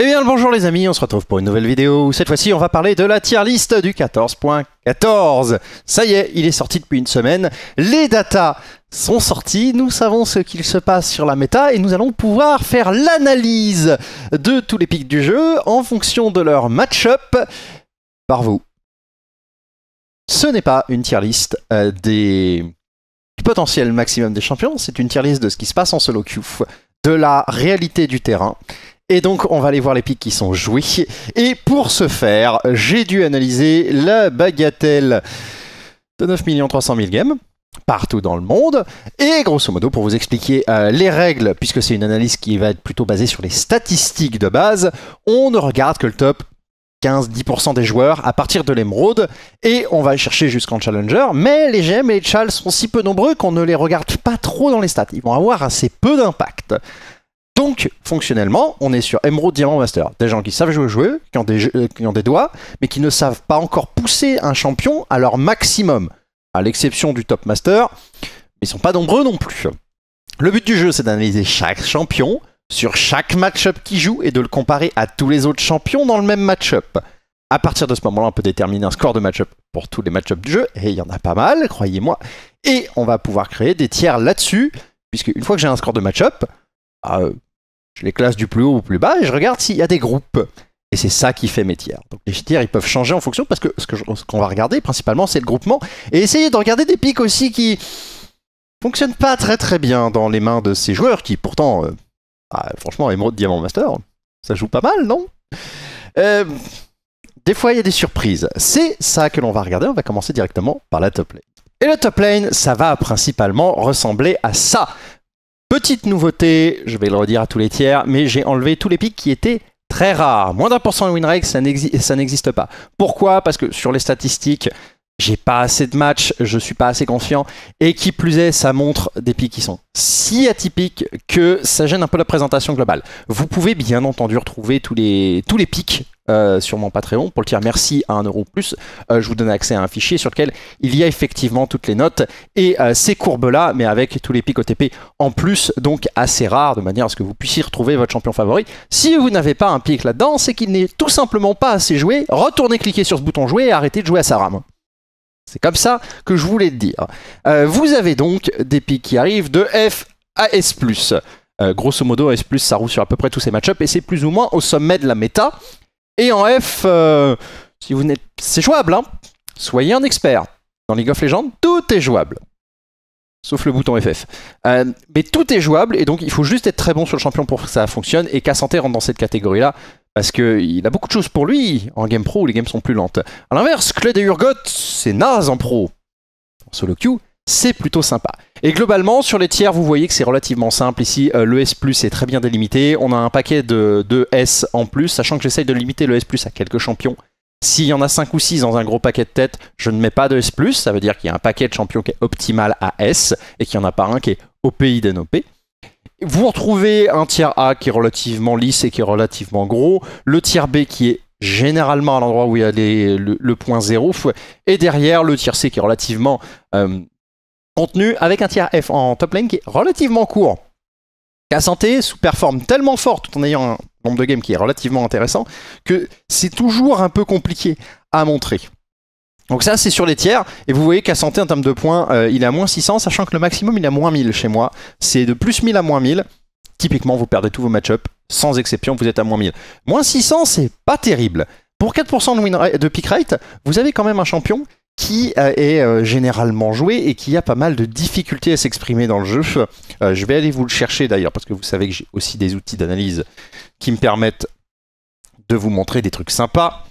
Eh bien bonjour les amis, on se retrouve pour une nouvelle vidéo cette fois-ci on va parler de la tier list du 14.14. Ça y est, il est sorti depuis une semaine, les datas sont sorties, nous savons ce qu'il se passe sur la méta et nous allons pouvoir faire l'analyse de tous les pics du jeu en fonction de leur match-up par vous. Ce n'est pas une tier list euh, des potentiels maximum des champions, c'est une tier list de ce qui se passe en solo queue, de la réalité du terrain et donc, on va aller voir les pics qui sont joués. Et pour ce faire, j'ai dû analyser la bagatelle de 9 300 000 games partout dans le monde. Et grosso modo, pour vous expliquer euh, les règles, puisque c'est une analyse qui va être plutôt basée sur les statistiques de base, on ne regarde que le top 15-10% des joueurs à partir de l'émeraude et on va chercher jusqu'en challenger. Mais les GM et les chals sont si peu nombreux qu'on ne les regarde pas trop dans les stats. Ils vont avoir assez peu d'impact. Donc, fonctionnellement, on est sur Emerald Diamond Master. Des gens qui savent jouer au jeu, qui ont, des euh, ont des doigts, mais qui ne savent pas encore pousser un champion à leur maximum. À l'exception du Top Master, ils sont pas nombreux non plus. Le but du jeu, c'est d'analyser chaque champion sur chaque match-up qu'il joue et de le comparer à tous les autres champions dans le même match-up. À partir de ce moment-là, on peut déterminer un score de match-up pour tous les match-up du jeu, et il y en a pas mal, croyez-moi. Et on va pouvoir créer des tiers là-dessus, puisque une fois que j'ai un score de match-up, euh, je les classe du plus haut au plus bas et je regarde s'il y a des groupes. Et c'est ça qui fait mes tiers. Donc les tiers, ils peuvent changer en fonction parce que ce qu'on va regarder principalement, c'est le groupement. Et essayer de regarder des pics aussi qui fonctionnent pas très très bien dans les mains de ces joueurs qui pourtant, euh, ah, franchement, Emerald Diamond Master, ça joue pas mal, non euh, Des fois, il y a des surprises. C'est ça que l'on va regarder. On va commencer directement par la top lane. Et la top lane, ça va principalement ressembler à ça. Petite nouveauté, je vais le redire à tous les tiers, mais j'ai enlevé tous les pics qui étaient très rares. Moins d'un pour cent de win rate, ça n'existe pas. Pourquoi Parce que sur les statistiques, j'ai pas assez de matchs, je suis pas assez confiant. Et qui plus est, ça montre des pics qui sont si atypiques que ça gêne un peu la présentation globale. Vous pouvez bien entendu retrouver tous les, tous les pics euh, sur mon Patreon. Pour le dire merci à 1€ ou plus. Euh, je vous donne accès à un fichier sur lequel il y a effectivement toutes les notes et euh, ces courbes-là, mais avec tous les pics OTP en plus, donc assez rares, de manière à ce que vous puissiez retrouver votre champion favori. Si vous n'avez pas un pic là-dedans, c'est qu'il n'est tout simplement pas assez joué. Retournez cliquer sur ce bouton jouer et arrêtez de jouer à sa rame. C'est comme ça que je voulais te dire. Euh, vous avez donc des pics qui arrivent de F à S+. Euh, grosso modo, S+, ça roule sur à peu près tous ces match-ups, et c'est plus ou moins au sommet de la méta. Et en F, euh, si vous n'êtes... c'est jouable, hein Soyez un expert. Dans League of Legends, tout est jouable. Sauf le bouton FF. mais tout est jouable, et donc il faut juste être très bon sur le champion pour que ça fonctionne, et santé rentre dans cette catégorie-là parce qu'il a beaucoup de choses pour lui en game pro où les games sont plus lentes. A l'inverse, Claude et Urgot, c'est naze en pro. En solo queue, c'est plutôt sympa. Et globalement, sur les tiers, vous voyez que c'est relativement simple. Ici, euh, le S+, est très bien délimité. On a un paquet de, S en plus, sachant que j'essaye de limiter le S+, à quelques champions. S'il y en a 5 ou 6 dans un gros paquet de tête, je ne mets pas de S+, ça veut dire qu'il y a un paquet de champions qui est optimal à S, et qu'il n'y en a pas un qui est OP, d'NOP. Vous retrouvez un tiers A qui est relativement lisse et qui est relativement gros, le tiers B qui est généralement à l'endroit où il y a le, point zéro, et derrière le tiers C qui est relativement euh, contenu, avec un tiers F en top lane qui est relativement court. La santé sous-performe tellement fort tout en ayant un nombre de games qui est relativement intéressant que c'est toujours un peu compliqué à montrer. Donc ça c'est sur les tiers et vous voyez qu'à santé en termes de points euh, il est à moins 600 sachant que le maximum il est à moins 1000 chez moi. C'est de plus 1000 à moins 1000. Typiquement vous perdez tous vos match-ups sans exception vous êtes à moins 1000. Moins 600 c'est pas terrible. Pour 4% de, win de pick rate vous avez quand même un champion qui euh, est euh, généralement joué et qui a pas mal de difficultés à s'exprimer dans le jeu. je vais aller vous le chercher d'ailleurs parce que vous savez que j'ai aussi des outils d'analyse qui me permettent de vous montrer des trucs sympas.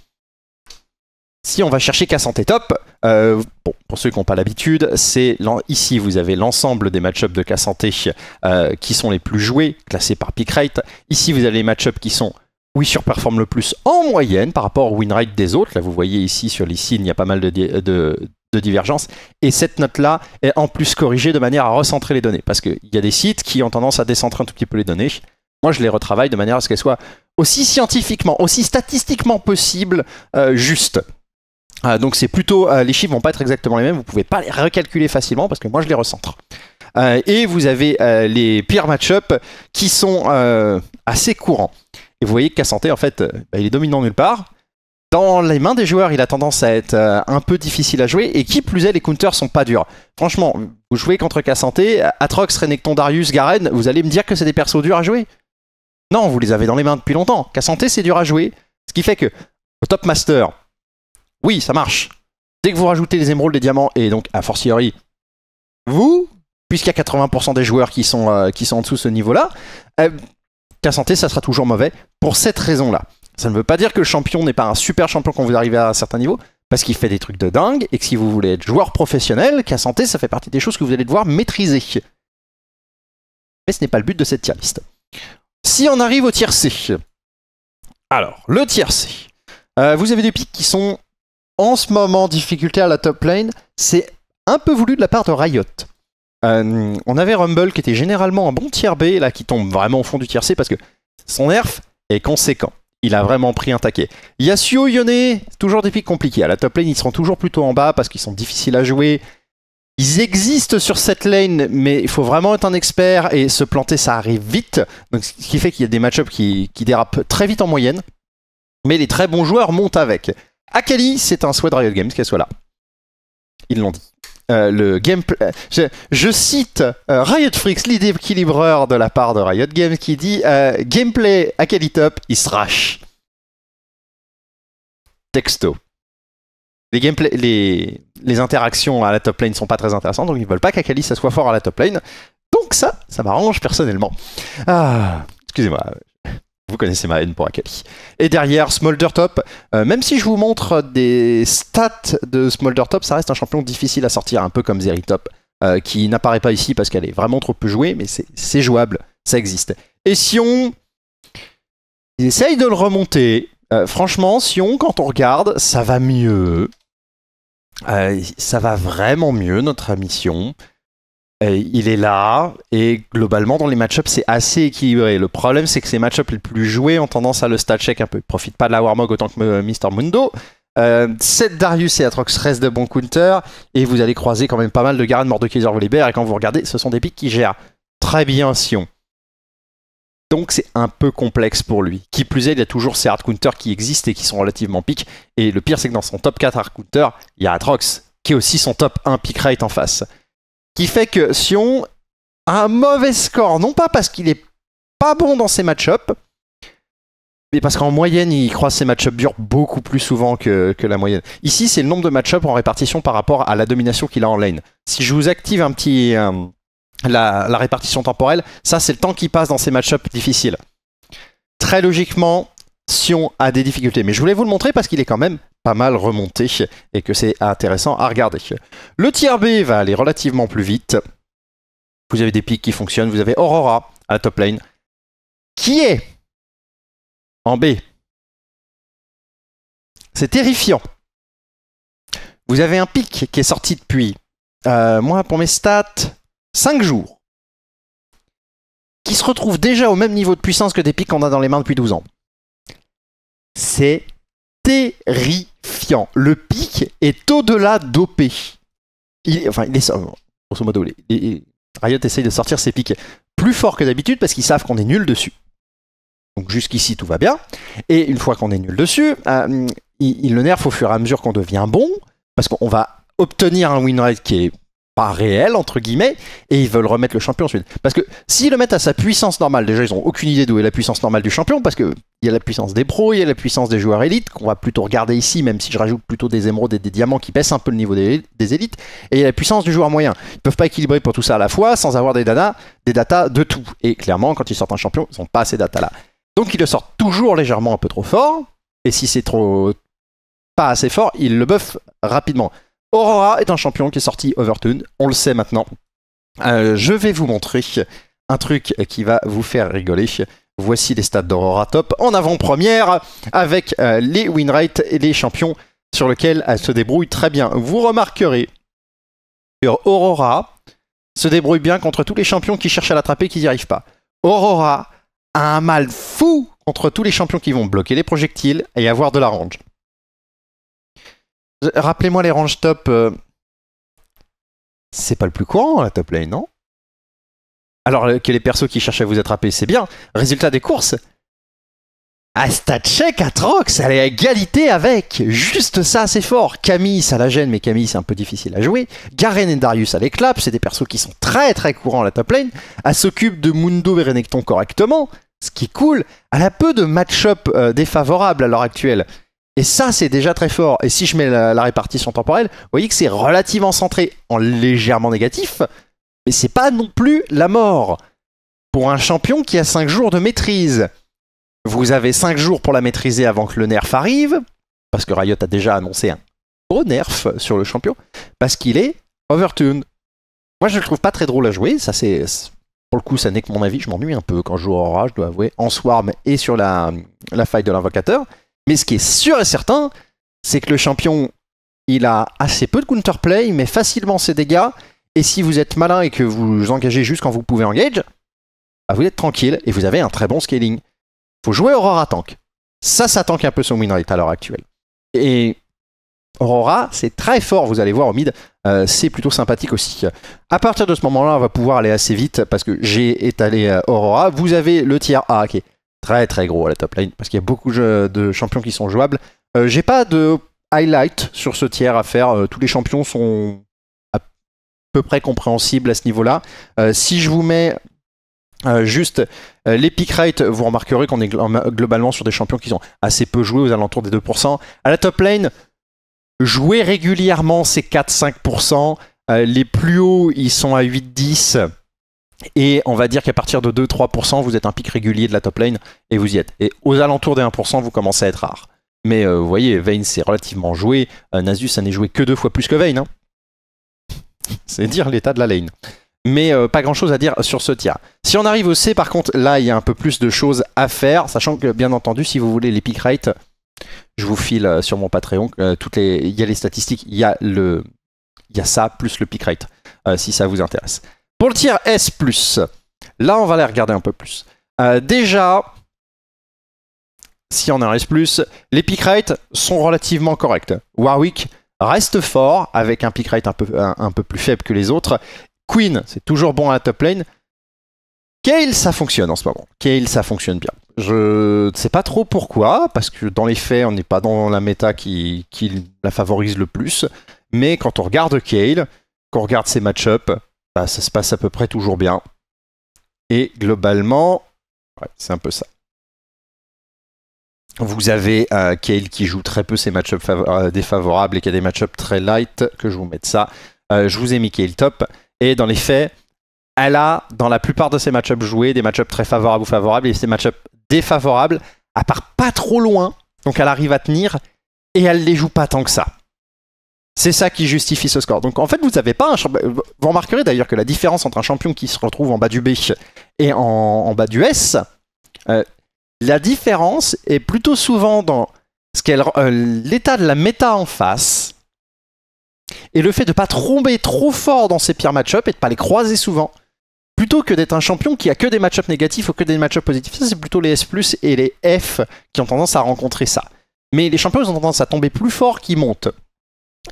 Si on va chercher K-Santé Top, euh, pour ceux qui n'ont pas l'habitude, c'est ici vous avez l'ensemble des match-ups de K-Santé euh, qui sont les plus joués, classés par rate. Ici vous avez les match-ups qui sont où ils surperforme le plus en moyenne par rapport au win rate des autres. Là vous voyez ici sur les il y a pas mal de, de, divergence. Et cette note-là est en plus corrigée de manière à recentrer les données. Parce qu'il y a des sites qui ont tendance à décentrer un tout petit peu les données. Moi, je les retravaille de manière à ce qu'elles soient aussi scientifiquement, aussi statistiquement possible euh, justes. Ah, donc c'est plutôt euh, les chiffres vont pas être exactement les mêmes, vous pouvez pas les recalculer facilement parce que moi je les recentre. Euh, et vous avez euh, les pires match-up qui sont assez courants. Et vous voyez que Cassanté en fait bah, il est dominant nulle part. Dans les mains des joueurs, il a tendance à être un peu difficile à jouer, et qui plus est, les counters sont pas durs. Franchement, vous jouez contre Cassanté, Atrox, Renekton, Darius, Garen, vous allez me dire que c'est des persos durs à jouer Non, vous les avez dans les mains depuis longtemps. Cassanté, c'est dur à jouer. Ce qui fait que, au Top Master, oui, ça marche. Dès que vous rajoutez les émeraudes, les diamants, et donc, a fortiori, vous, puisqu'il y a 80% des joueurs qui sont, euh, qui sont en dessous ce niveau-là, euh, santé, ça sera toujours mauvais pour cette raison-là. Ça ne veut pas dire que le champion n'est pas un super champion quand vous arrivez à un certain niveau, parce qu'il fait des trucs de dingue, et que si vous voulez être joueur professionnel, qu'à santé, ça fait partie des choses que vous allez devoir maîtriser. Mais ce n'est pas le but de cette tier list. Si on arrive au tier C, alors, le tier C, euh, vous avez des pics qui sont en ce moment difficulté à la top lane, c'est un peu voulu de la part de Riot. Euh, on avait Rumble qui était généralement un bon tiers B, là qui tombe vraiment au fond du tiers C parce que son nerf est conséquent. Il a vraiment pris un taquet. Yasuo, Yone, toujours des pics compliqués. À la top lane, ils seront toujours plutôt en bas parce qu'ils sont difficiles à jouer. Ils existent sur cette lane, mais il faut vraiment être un expert et se planter, ça arrive vite. ce qui fait qu'il y a des match-ups qui, dérapent très vite en moyenne. Mais les très bons joueurs montent avec. Akali, c'est un souhait de Riot Games qu'elle soit là. Ils l'ont dit. Euh, le gameplay. Euh, je, cite euh, Riot Freaks, équilibreur de la part de Riot Games, qui dit Gameplay Akali Top, il se rache. Texto. Les, gameplay, les, les, interactions à la top lane sont pas très intéressantes, donc ils veulent pas qu'Akali ça soit fort à la top lane. Donc ça, ça m'arrange personnellement. Ah, excusez-moi, vous connaissez ma haine pour Akali. Et derrière, Smolder Top. Euh, même si je vous montre des stats de Smolder Top, ça reste un champion difficile à sortir, un peu comme Zeritop, top euh, qui n'apparaît pas ici parce qu'elle est vraiment trop peu jouée, mais c'est jouable, ça existe. Et Sion, il essaye de le remonter. franchement, euh, franchement, Sion, quand on regarde, ça va mieux. ça va vraiment mieux, notre mission il est là et globalement dans les match c'est assez équilibré. Le problème c'est que ces matchups les plus joués ont tendance à le stat check un peu. Ils profite pas de la Warmog autant que euh, Mister Mundo. 7 euh, Darius et Atrox restent de bons counters et vous allez croiser quand même pas mal de Garen morts de Volibear et quand vous regardez ce sont des pics qui gèrent très bien Sion. Donc c'est un peu complexe pour lui. Qui plus est, il y a toujours ces hard counters qui existent et qui sont relativement piques. Et le pire c'est que dans son top 4 hard counters, il y a Atrox qui est aussi son top 1 pick right en face qui fait que Sion a un mauvais score, non pas parce qu'il est pas bon dans ses match-ups, mais parce qu'en moyenne, il croise ses match-ups durs beaucoup plus souvent que, la moyenne. Ici, c'est le nombre de match-ups en répartition par rapport à la domination qu'il a en lane. Si je vous active un petit. Euh, la, répartition temporelle, ça, c'est le temps qui passe dans ses match-ups difficiles. Très logiquement, à a des difficultés. Mais je voulais vous le montrer parce qu'il est quand même pas mal remonté et que c'est intéressant à regarder. Le tier B va aller relativement plus vite. Vous avez des pics qui fonctionnent. Vous avez Aurora à la top lane qui est en B. C'est terrifiant. Vous avez un pic qui est sorti depuis, euh, moi pour mes stats, 5 jours, qui se retrouve déjà au même niveau de puissance que des pics qu'on a dans les mains depuis 12 ans. C'est terrifiant. Le pic est au-delà d'OP. enfin, il est, euh, grosso modo, il, Riot essaye de sortir ses pics plus fort que d'habitude parce qu'ils savent qu'on est nul dessus. Donc jusqu'ici tout va bien. Et une fois qu'on est nul dessus, euh, il, le nerf au fur et à mesure qu'on devient bon, parce qu'on va obtenir un win rate qui est pas réel entre guillemets et ils veulent remettre le champion ensuite parce que s'ils le mettent à sa puissance normale déjà ils ont aucune idée d'où est la puissance normale du champion parce que il y a la puissance des pros il y a la puissance des joueurs élites qu'on va plutôt regarder ici même si je rajoute plutôt des émeraudes et des diamants qui baissent un peu le niveau des, élites et il y a la puissance du joueur moyen ils peuvent pas équilibrer pour tout ça à la fois sans avoir des data des data de tout et clairement quand ils sortent un champion ils n'ont pas ces data là donc ils le sortent toujours légèrement un peu trop fort et si c'est trop pas assez fort ils le buffent rapidement Aurora est un champion qui est sorti Overtune, on le sait maintenant. Euh, je vais vous montrer un truc qui va vous faire rigoler. Voici les stats d'Aurora Top en avant-première avec euh, les win et les champions sur lesquels elle se débrouille très bien. Vous remarquerez que Aurora se débrouille bien contre tous les champions qui cherchent à l'attraper et qui n'y arrivent pas. Aurora a un mal fou contre tous les champions qui vont bloquer les projectiles et avoir de la range. Euh, rappelez-moi les ranges top. Euh. C'est pas le plus courant, la top lane, non Alors euh, que les persos qui cherchent à vous attraper, c'est bien. Résultat des courses à Atrox, elle est à égalité avec. Juste ça, c'est fort. Camille, ça la gêne, mais Camille, c'est un peu difficile à jouer. Garen et Darius, à éclate. C'est des persos qui sont très très courants à la top lane. Elle s'occupe de Mundo et Renekton correctement, ce qui est cool. Elle a peu de match-up défavorable défavorables à l'heure actuelle. Et ça, c'est déjà très fort. Et si je mets la, répartition temporelle, vous voyez que c'est relativement centré en légèrement négatif, mais c'est pas non plus la mort. Pour un champion qui a 5 jours de maîtrise, vous avez 5 jours pour la maîtriser avant que le nerf arrive, parce que Riot a déjà annoncé un gros nerf sur le champion, parce qu'il est overtuned. Moi, je le trouve pas très drôle à jouer, ça c'est pour le coup, ça n'est que mon avis, je m'ennuie un peu quand je joue Aurora, je dois avouer, en Swarm et sur la, la faille de l'invocateur. Mais ce qui est sûr et certain, c'est que le champion, il a assez peu de counterplay, mais facilement ses dégâts. Et si vous êtes malin et que vous engagez juste quand vous pouvez engage, bah, vous êtes tranquille et vous avez un très bon scaling. Faut jouer Aurora tank. Ça, ça tank un peu son win à l'heure actuelle. Et Aurora, c'est très fort, vous allez voir au mid, euh, c'est plutôt sympathique aussi. À partir de ce moment-là, on va pouvoir aller assez vite parce que j'ai étalé euh, Aurora. Vous avez le tiers A ok très très gros à la top lane parce qu'il y a beaucoup de champions qui sont jouables. Euh, j'ai pas de highlight sur ce tiers à faire. Euh, tous les champions sont à peu près compréhensibles à ce niveau-là. Euh, si je vous mets juste les pick rate, vous remarquerez qu'on est globalement sur des champions qui sont assez peu joués aux alentours des 2%. À la top lane, jouer régulièrement ces 4-5%. les plus hauts, ils sont à 8-10. Et on va dire qu'à partir de 2-3%, vous êtes un pic régulier de la top lane et vous y êtes. Et aux alentours des 1%, vous commencez à être rare. Mais euh, vous voyez, Vayne c'est relativement joué. Euh, Nasus, ça n'est joué que deux fois plus que Vayne. Hein. c'est dire l'état de la lane. Mais euh, pas grand chose à dire sur ce tiers. Si on arrive au C, par contre, là, il y a un peu plus de choses à faire. Sachant que, bien entendu, si vous voulez les pick rates, je vous file sur mon Patreon. toutes Il y a les statistiques, il y a le. Il y a ça plus le pick rate, si ça vous intéresse. Pour le tir S+, là, on va les regarder un peu plus. Euh, déjà, si on a un S+, les pick rates sont relativement corrects. Warwick reste fort, avec un pick rate un peu, un, peu plus faible que les autres. Queen, c'est toujours bon à la top lane. Kale, ça fonctionne en ce moment. Kale, ça fonctionne bien. Je ne sais pas trop pourquoi, parce que dans les faits, on n'est pas dans la méta qui, la favorise le plus. Mais quand on regarde Kale, qu'on regarde ses match-ups, ça se passe à peu près toujours bien. Et globalement, c'est un peu ça. Vous avez euh, Kale qui joue très peu ses match euh, défavorables et qui a des matchups très light, que je vous mette ça. Euh, je vous ai mis Kale top. Et dans les faits, elle a, dans la plupart de ses matchups joués, des matchups très favorables ou favorables et ses matchups défavorables, à part pas trop loin. Donc elle arrive à tenir et elle les joue pas tant que ça. C'est ça qui justifie ce score. Donc en fait, vous n'avez pas un bah, Vous remarquerez d'ailleurs que la différence entre un champion qui se retrouve en bas du B et en, bas du S, euh, la différence est plutôt souvent dans euh, l'état de la méta en face et le fait de ne pas tomber trop fort dans ses pires match et de ne pas les croiser souvent. Plutôt que d'être un champion qui a que des match ups négatifs ou que des match ups positifs, ça c'est plutôt les S+, et les F qui ont tendance à rencontrer ça. Mais les champions ont tendance à tomber plus fort qu'ils montent.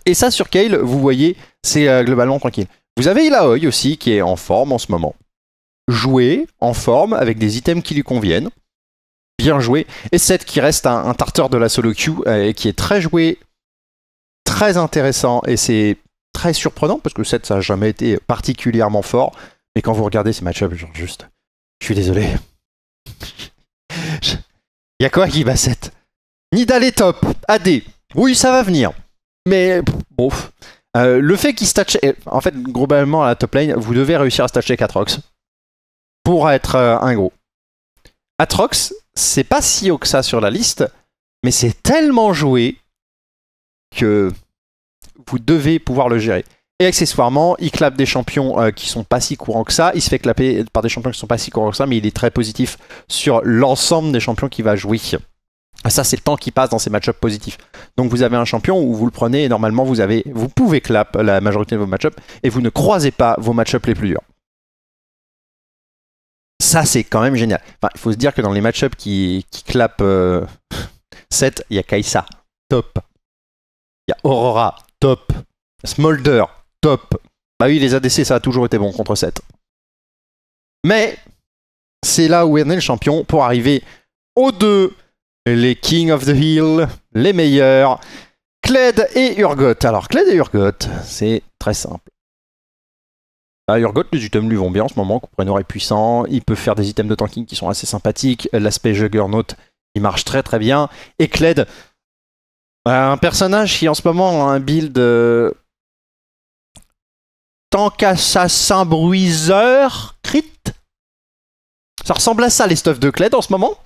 Et ça, sur Kale, vous voyez, c'est euh, globalement tranquille. Vous avez Illaoi aussi, qui est en forme en ce moment. Jouer en forme avec des items qui lui conviennent. Bien joué. Et 7 qui reste un, un tarteur de la solo queue euh, et qui est très joué, très intéressant. Et c'est très surprenant parce que 7 ça n'a jamais été particulièrement fort. Mais quand vous regardez ces matchups genre juste, je suis désolé. Il y a quoi qui va 7 Nidal est top. AD. Oui, ça va venir. Mais bon. Euh, le fait qu'il stache... En fait, globalement, à la top lane, vous devez réussir à stacher 4 pour être euh, un gros. Atrox, c'est pas si haut que ça sur la liste, mais c'est tellement joué que vous devez pouvoir le gérer. Et accessoirement, il clappe des champions euh, qui sont pas si courants que ça. Il se fait clapper par des champions qui sont pas si courants que ça, mais il est très positif sur l'ensemble des champions qu'il va jouer. Ah, ça, c'est le temps qui passe dans ces match-ups positifs. Donc vous avez un champion où vous le prenez et normalement vous, avez, vous pouvez clap la majorité de vos match-ups et vous ne croisez pas vos match-ups les plus durs. Ça, c'est quand même génial. il faut se dire que dans les match-ups qui, qui clapent euh, 7, il y a Kaisa, top. Il y a Aurora, top. Smolder, top. Bah oui, les ADC, ça a toujours été bon contre 7. Mais c'est là où est né le champion pour arriver aux deux les King of the Hill, les meilleurs, Cled et Urgot. Alors, Cled et Urgot, c'est très simple. Ah, Urgot, les items lui vont bien en ce moment. Compreneur est puissant, il peut faire des items de tanking qui sont assez sympathiques. L'aspect Juggernaut, il marche très très bien. Et Cled, euh, un personnage qui en ce moment a un build euh, tank assassin bruiseur crit. Ça ressemble à ça les stuffs de Cled en ce moment.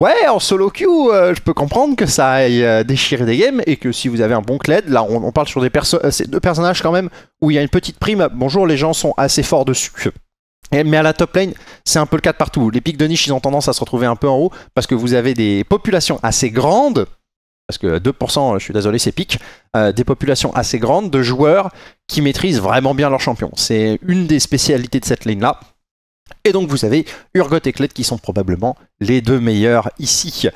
Ouais, en solo queue, euh, je peux comprendre que ça aille euh, déchirer des games et que si vous avez un bon cled, là on, parle sur des euh, deux personnages quand même où il y a une petite prime. Bonjour, les gens sont assez forts dessus. mais à la top lane, c'est un peu le cas de partout. Les pics de niche, ils ont tendance à se retrouver un peu en haut parce que vous avez des populations assez grandes. Parce que 2%, je suis désolé, c'est pics des populations assez grandes de joueurs qui maîtrisent vraiment bien leur champion. C'est une des spécialités de cette lane-là. Et donc vous avez Urgot et Kled qui sont probablement les deux meilleurs ici.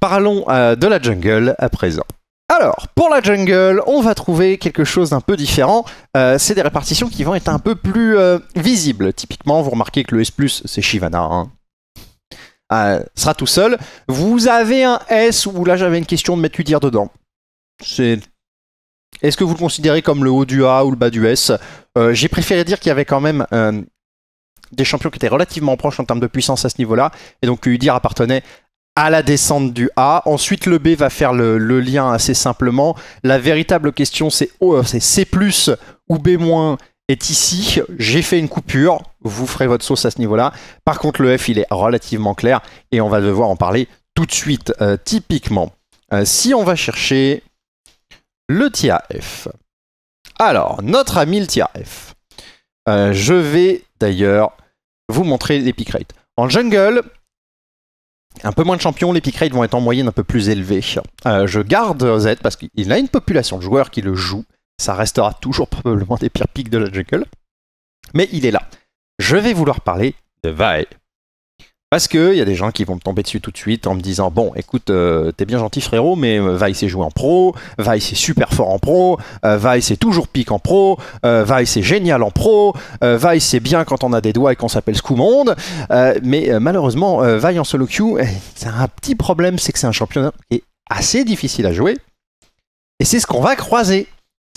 Parlons euh, de la jungle à présent. Alors, pour la jungle, on va trouver quelque chose d'un peu différent. Euh, c'est des répartitions qui vont être un peu plus euh, visibles. Typiquement, vous remarquez que le S, c'est Shivana. Hein. sera tout seul. Vous avez un S où là j'avais une question de mettre dedans. C'est. Est-ce que vous le considérez comme le haut du A ou le bas du S J'ai préféré dire qu'il y avait quand même des champions qui étaient relativement proches en termes de puissance à ce niveau-là. Et donc, Udir appartenait à la descente du A. Ensuite, le B va faire le, lien assez simplement. La véritable question, c'est oh, euh, c'est C ou B- est ici. J'ai fait une coupure. Vous ferez votre sauce à ce niveau-là. Par contre, le F, il est relativement clair et on va devoir en parler tout de suite. Euh, typiquement, euh, si on va chercher le F. Alors, notre ami le F. Euh, je vais d'ailleurs vous montrer les pick rates. En jungle, un peu moins de champions, les pick rates vont être en moyenne un peu plus élevés. Euh, je garde Z parce qu'il a une population de joueurs qui le joue. Ça restera toujours probablement des pires picks de la jungle. Mais il est là. Je vais vouloir parler de Va. Parce qu'il y a des gens qui vont me tomber dessus tout de suite en me disant Bon, écoute, euh, t'es bien gentil, frérot, mais euh, Vaille s'est joué en pro, Vaille c'est super fort en pro, euh, c'est toujours pique en pro, euh, c'est génial en pro, euh, c'est bien quand on a des doigts et qu'on s'appelle Scoomonde. Euh, mais malheureusement, Vaille en solo queue, c'est un petit problème, c'est que c'est un championnat qui est assez difficile à jouer. Et c'est ce qu'on va croiser.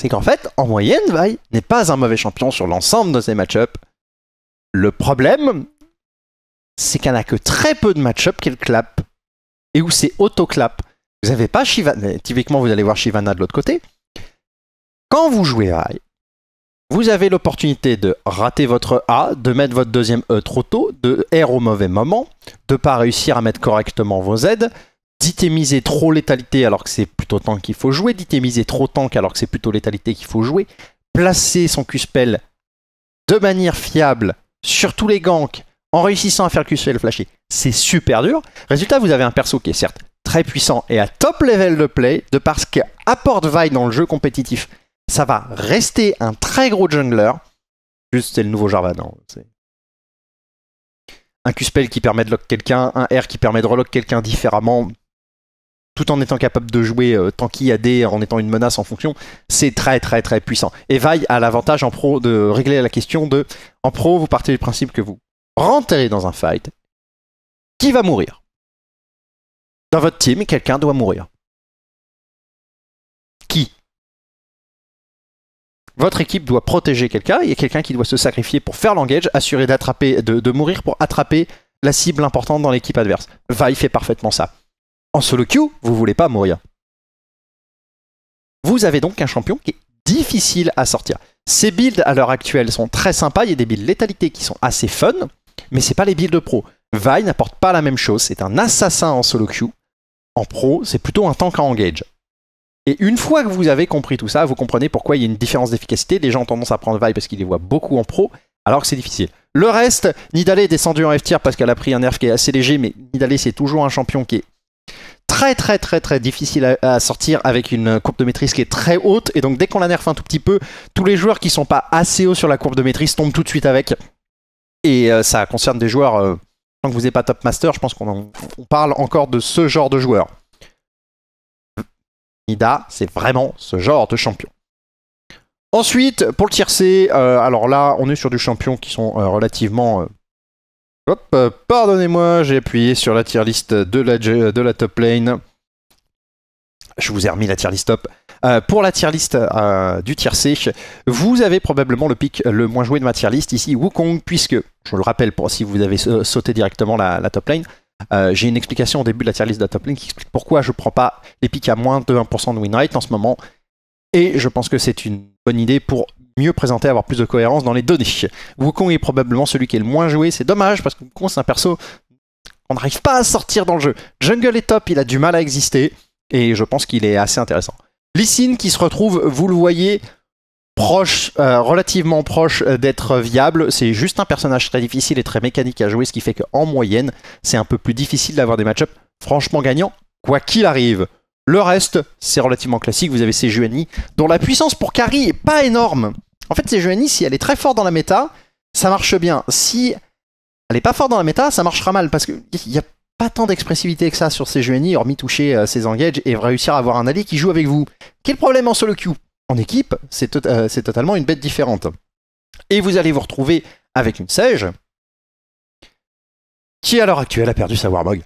C'est qu'en fait, en moyenne, Vaille n'est pas un mauvais champion sur l'ensemble de ses match Le problème, c'est qu'elle n'a que très peu de match-up qu'elle clap et où c'est auto-clap. Vous n'avez pas Shivana. Typiquement, vous allez voir Shivana de l'autre côté. Quand vous jouez A, vous avez l'opportunité de rater votre A, de mettre votre deuxième E trop tôt, de R au mauvais moment, de ne pas réussir à mettre correctement vos Z, d'itémiser trop létalité alors que c'est plutôt tank qu'il faut jouer, d'itémiser trop tank alors que c'est plutôt létalité qu'il faut jouer, placer son Q-spell de manière fiable sur tous les ganks en réussissant à faire le flasher. C'est super dur. Résultat, vous avez un perso qui est certes très puissant et à top level de play, de parce qu'apporte Vaille dans le jeu compétitif. Ça va rester un très gros jungler. Juste, c'est le nouveau Jarvan. Hein, un Q-spell qui permet de lock quelqu'un, un R qui permet de relock quelqu'un différemment, tout en étant capable de jouer euh, y a des, en étant une menace en fonction, c'est très très très puissant. Et Vaille a l'avantage en pro de régler la question de en pro, vous partez du principe que vous rentrez dans un fight, qui va mourir Dans votre team, quelqu'un doit mourir. Qui Votre équipe doit protéger quelqu'un, il y a quelqu'un qui doit se sacrifier pour faire l'engage, assurer d'attraper, de, mourir pour attraper la cible importante dans l'équipe adverse. Vi fait parfaitement ça. En solo queue, vous voulez pas mourir. Vous avez donc un champion qui est difficile à sortir. Ces builds à l'heure actuelle sont très sympas, il y a des builds létalité qui sont assez fun, mais c'est pas les builds de pro. Vi n'apporte pas la même chose, c'est un assassin en solo queue. En pro, c'est plutôt un tank à engage. Et une fois que vous avez compris tout ça, vous comprenez pourquoi il y a une différence d'efficacité. Les gens ont tendance à prendre Vi parce qu'ils les voient beaucoup en pro, alors que c'est difficile. Le reste, Nidale est descendu en F-tier parce qu'elle a pris un nerf qui est assez léger, mais Nidalee, c'est toujours un champion qui est très très très très difficile à, sortir avec une courbe de maîtrise qui est très haute et donc dès qu'on la nerf un tout petit peu, tous les joueurs qui sont pas assez hauts sur la courbe de maîtrise tombent tout de suite avec. Et euh, ça concerne des joueurs, euh, tant que vous n'êtes pas top master, je pense qu'on parle encore de ce genre de joueurs. Nida, c'est vraiment ce genre de champion. Ensuite, pour le tier C, euh, alors là, on est sur du champion qui sont relativement... hop, pardonnez-moi, j'ai appuyé sur la tier list de la, de la top lane. Je vous ai remis la tier list top. Euh, pour la tier list euh, du tier C, vous avez probablement le pic le moins joué de ma tier list ici, Wukong, puisque, je le rappelle pour si vous avez euh, sauté directement la, top lane, j'ai une explication au début de la tier list de la top lane qui explique pourquoi je ne prends pas les pics à moins de 1% de win rate en ce moment. Et je pense que c'est une bonne idée pour mieux présenter, avoir plus de cohérence dans les données. Wukong est probablement celui qui est le moins joué, c'est dommage parce que Wukong c'est un perso qu'on n'arrive pas à sortir dans le jeu. Jungle est top, il a du mal à exister et je pense qu'il est assez intéressant. Lysine qui se retrouve, vous le voyez, proche, euh, relativement proche euh, d'être viable. C'est juste un personnage très difficile et très mécanique à jouer, ce qui fait qu'en moyenne, c'est un peu plus difficile d'avoir des match-ups franchement gagnants, quoi qu'il arrive. Le reste, c'est relativement classique. Vous avez ces Juani dont la puissance pour Carrie est pas énorme. En fait, ces Juani, si elle est très forte dans la méta, ça marche bien. Si elle est pas forte dans la méta, ça marchera mal, parce qu'il y a pas tant d'expressivité que ça sur ces Jeunies, hormis toucher ses euh, engages et réussir à avoir un allié qui joue avec vous. Quel problème en solo queue En équipe, euh, c'est totalement une bête différente. Et vous allez vous retrouver avec une Sage qui, à l'heure actuelle, a perdu sa warmog.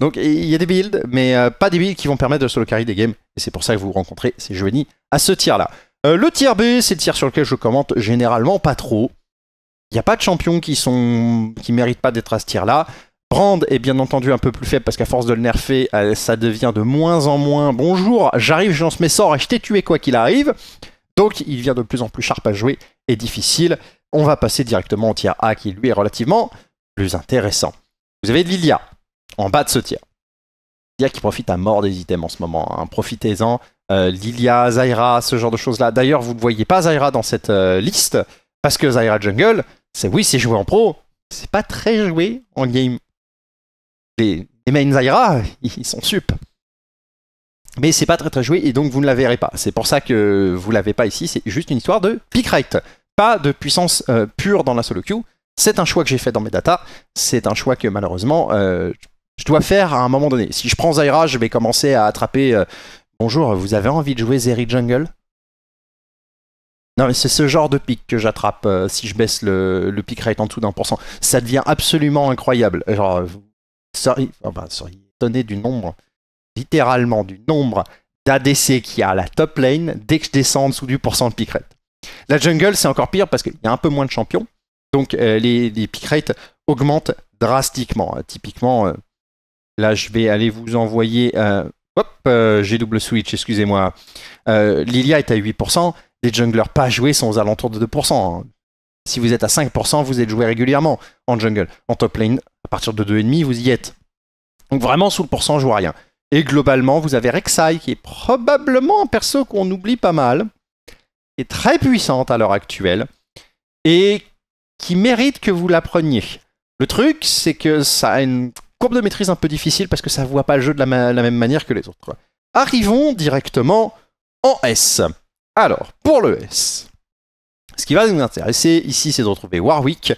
Donc il y a des builds, mais euh, pas des builds qui vont permettre de solo carry des games. Et c'est pour ça que vous rencontrez ces Jeunies à ce tir-là. le tir B, c'est le tir sur lequel je commente généralement pas trop. Il n'y a pas de champions qui sont qui méritent pas d'être à ce tir-là. Brand est bien entendu un peu plus faible parce qu'à force de le nerfer, euh, ça devient de moins en moins bonjour, j'arrive, je lance mes sorts et je t'ai tué quoi qu'il arrive. Donc il devient de plus en plus sharp à jouer et difficile. On va passer directement au tiers A qui lui est relativement plus intéressant. Vous avez Lilia en bas de ce tiers. Lilia qui profite à mort des items en ce moment. Hein. Profitez-en. Euh, Lilia, Zaira, ce genre de choses-là. D'ailleurs, vous ne voyez pas Zaira dans cette euh, liste parce que Zaira Jungle, c'est oui, c'est joué en pro, c'est pas très joué en game les, mains main Zaira, ils sont sup. Mais c'est pas très très joué et donc vous ne la verrez pas. C'est pour ça que vous l'avez pas ici, c'est juste une histoire de pick rate. Pas de puissance euh, pure dans la solo queue. C'est un choix que j'ai fait dans mes datas. C'est un choix que malheureusement euh, je dois faire à un moment donné. Si je prends Zaira, je vais commencer à attraper. Euh, Bonjour, vous avez envie de jouer Zeri Jungle non, mais c'est ce genre de pick que j'attrape si je baisse le, pick rate en dessous d'un pour cent. Ça devient absolument incroyable. Genre, seriez, enfin, seriez étonné du nombre, littéralement du nombre d'ADC qu'il y a à la top lane dès que je descends sous dessous du pourcent de pick rate. La jungle, c'est encore pire parce qu'il y a un peu moins de champions, donc euh, les, pick rates augmentent drastiquement. typiquement, euh, là, je vais aller vous envoyer. Euh, hop, j'ai double switch, excusez-moi. Lilia est à 8%. Les junglers pas joués sont aux alentours de 2%. Si vous êtes à 5%, vous êtes joué régulièrement en jungle. En top lane, à partir de 2,5, vous y êtes. Donc vraiment, sous le pourcent, je vois rien. Et globalement, vous avez Rek'Sai, qui est probablement un perso qu'on oublie pas mal, qui est très puissante à l'heure actuelle, et qui mérite que vous l'appreniez. Le truc, c'est que ça a une courbe de maîtrise un peu difficile parce que ça ne voit pas le jeu de la, même manière que les autres. Arrivons directement en S. Alors, pour le S, ce qui va nous intéresser ici, c'est de retrouver Warwick,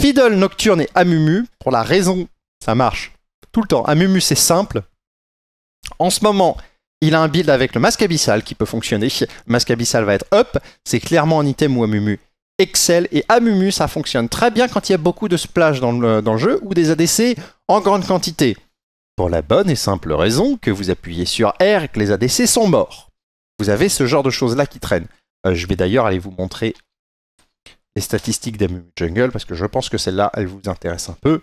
Fiddle, Nocturne et Amumu. Pour la raison, ça marche tout le temps. Amumu, c'est simple. En ce moment, il a un build avec le masque abyssal qui peut fonctionner. masque abyssal va être up. C'est clairement un item où Amumu excelle. Et Amumu, ça fonctionne très bien quand il y a beaucoup de splash dans le, jeu ou des ADC en grande quantité. Pour la bonne et simple raison que vous appuyez sur R et que les ADC sont morts. Vous avez ce genre de choses-là qui traînent. Euh, je vais d'ailleurs aller vous montrer les statistiques d'Amumu Jungle, parce que je pense que celle-là, elle vous intéresse un peu.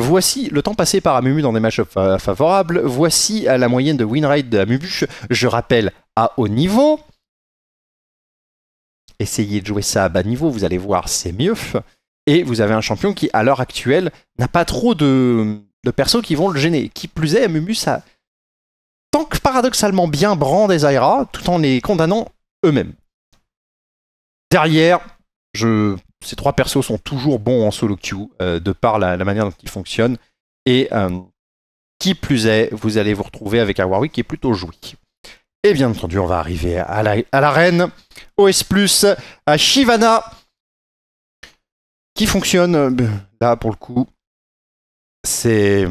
Voici le temps passé par Amumu dans des matchs favorables. Voici la moyenne de Rate d'Amumu. Je rappelle, à haut niveau. Essayez de jouer ça à bas niveau, vous allez voir, c'est mieux. Et vous avez un champion qui, à l'heure actuelle, n'a pas trop de, de persos qui vont le gêner. Qui plus est, Amumu, ça que paradoxalement bien Brand des Zaira, tout en les condamnant eux-mêmes. Derrière, je, ces trois persos sont toujours bons en solo queue, euh, de par la, manière dont ils fonctionnent. Et euh, qui plus est, vous allez vous retrouver avec un Warwick qui est plutôt joué. Et bien entendu, on va arriver à la, à la reine, OS, à Shivana, qui fonctionne, euh, ben, là pour le coup, c'est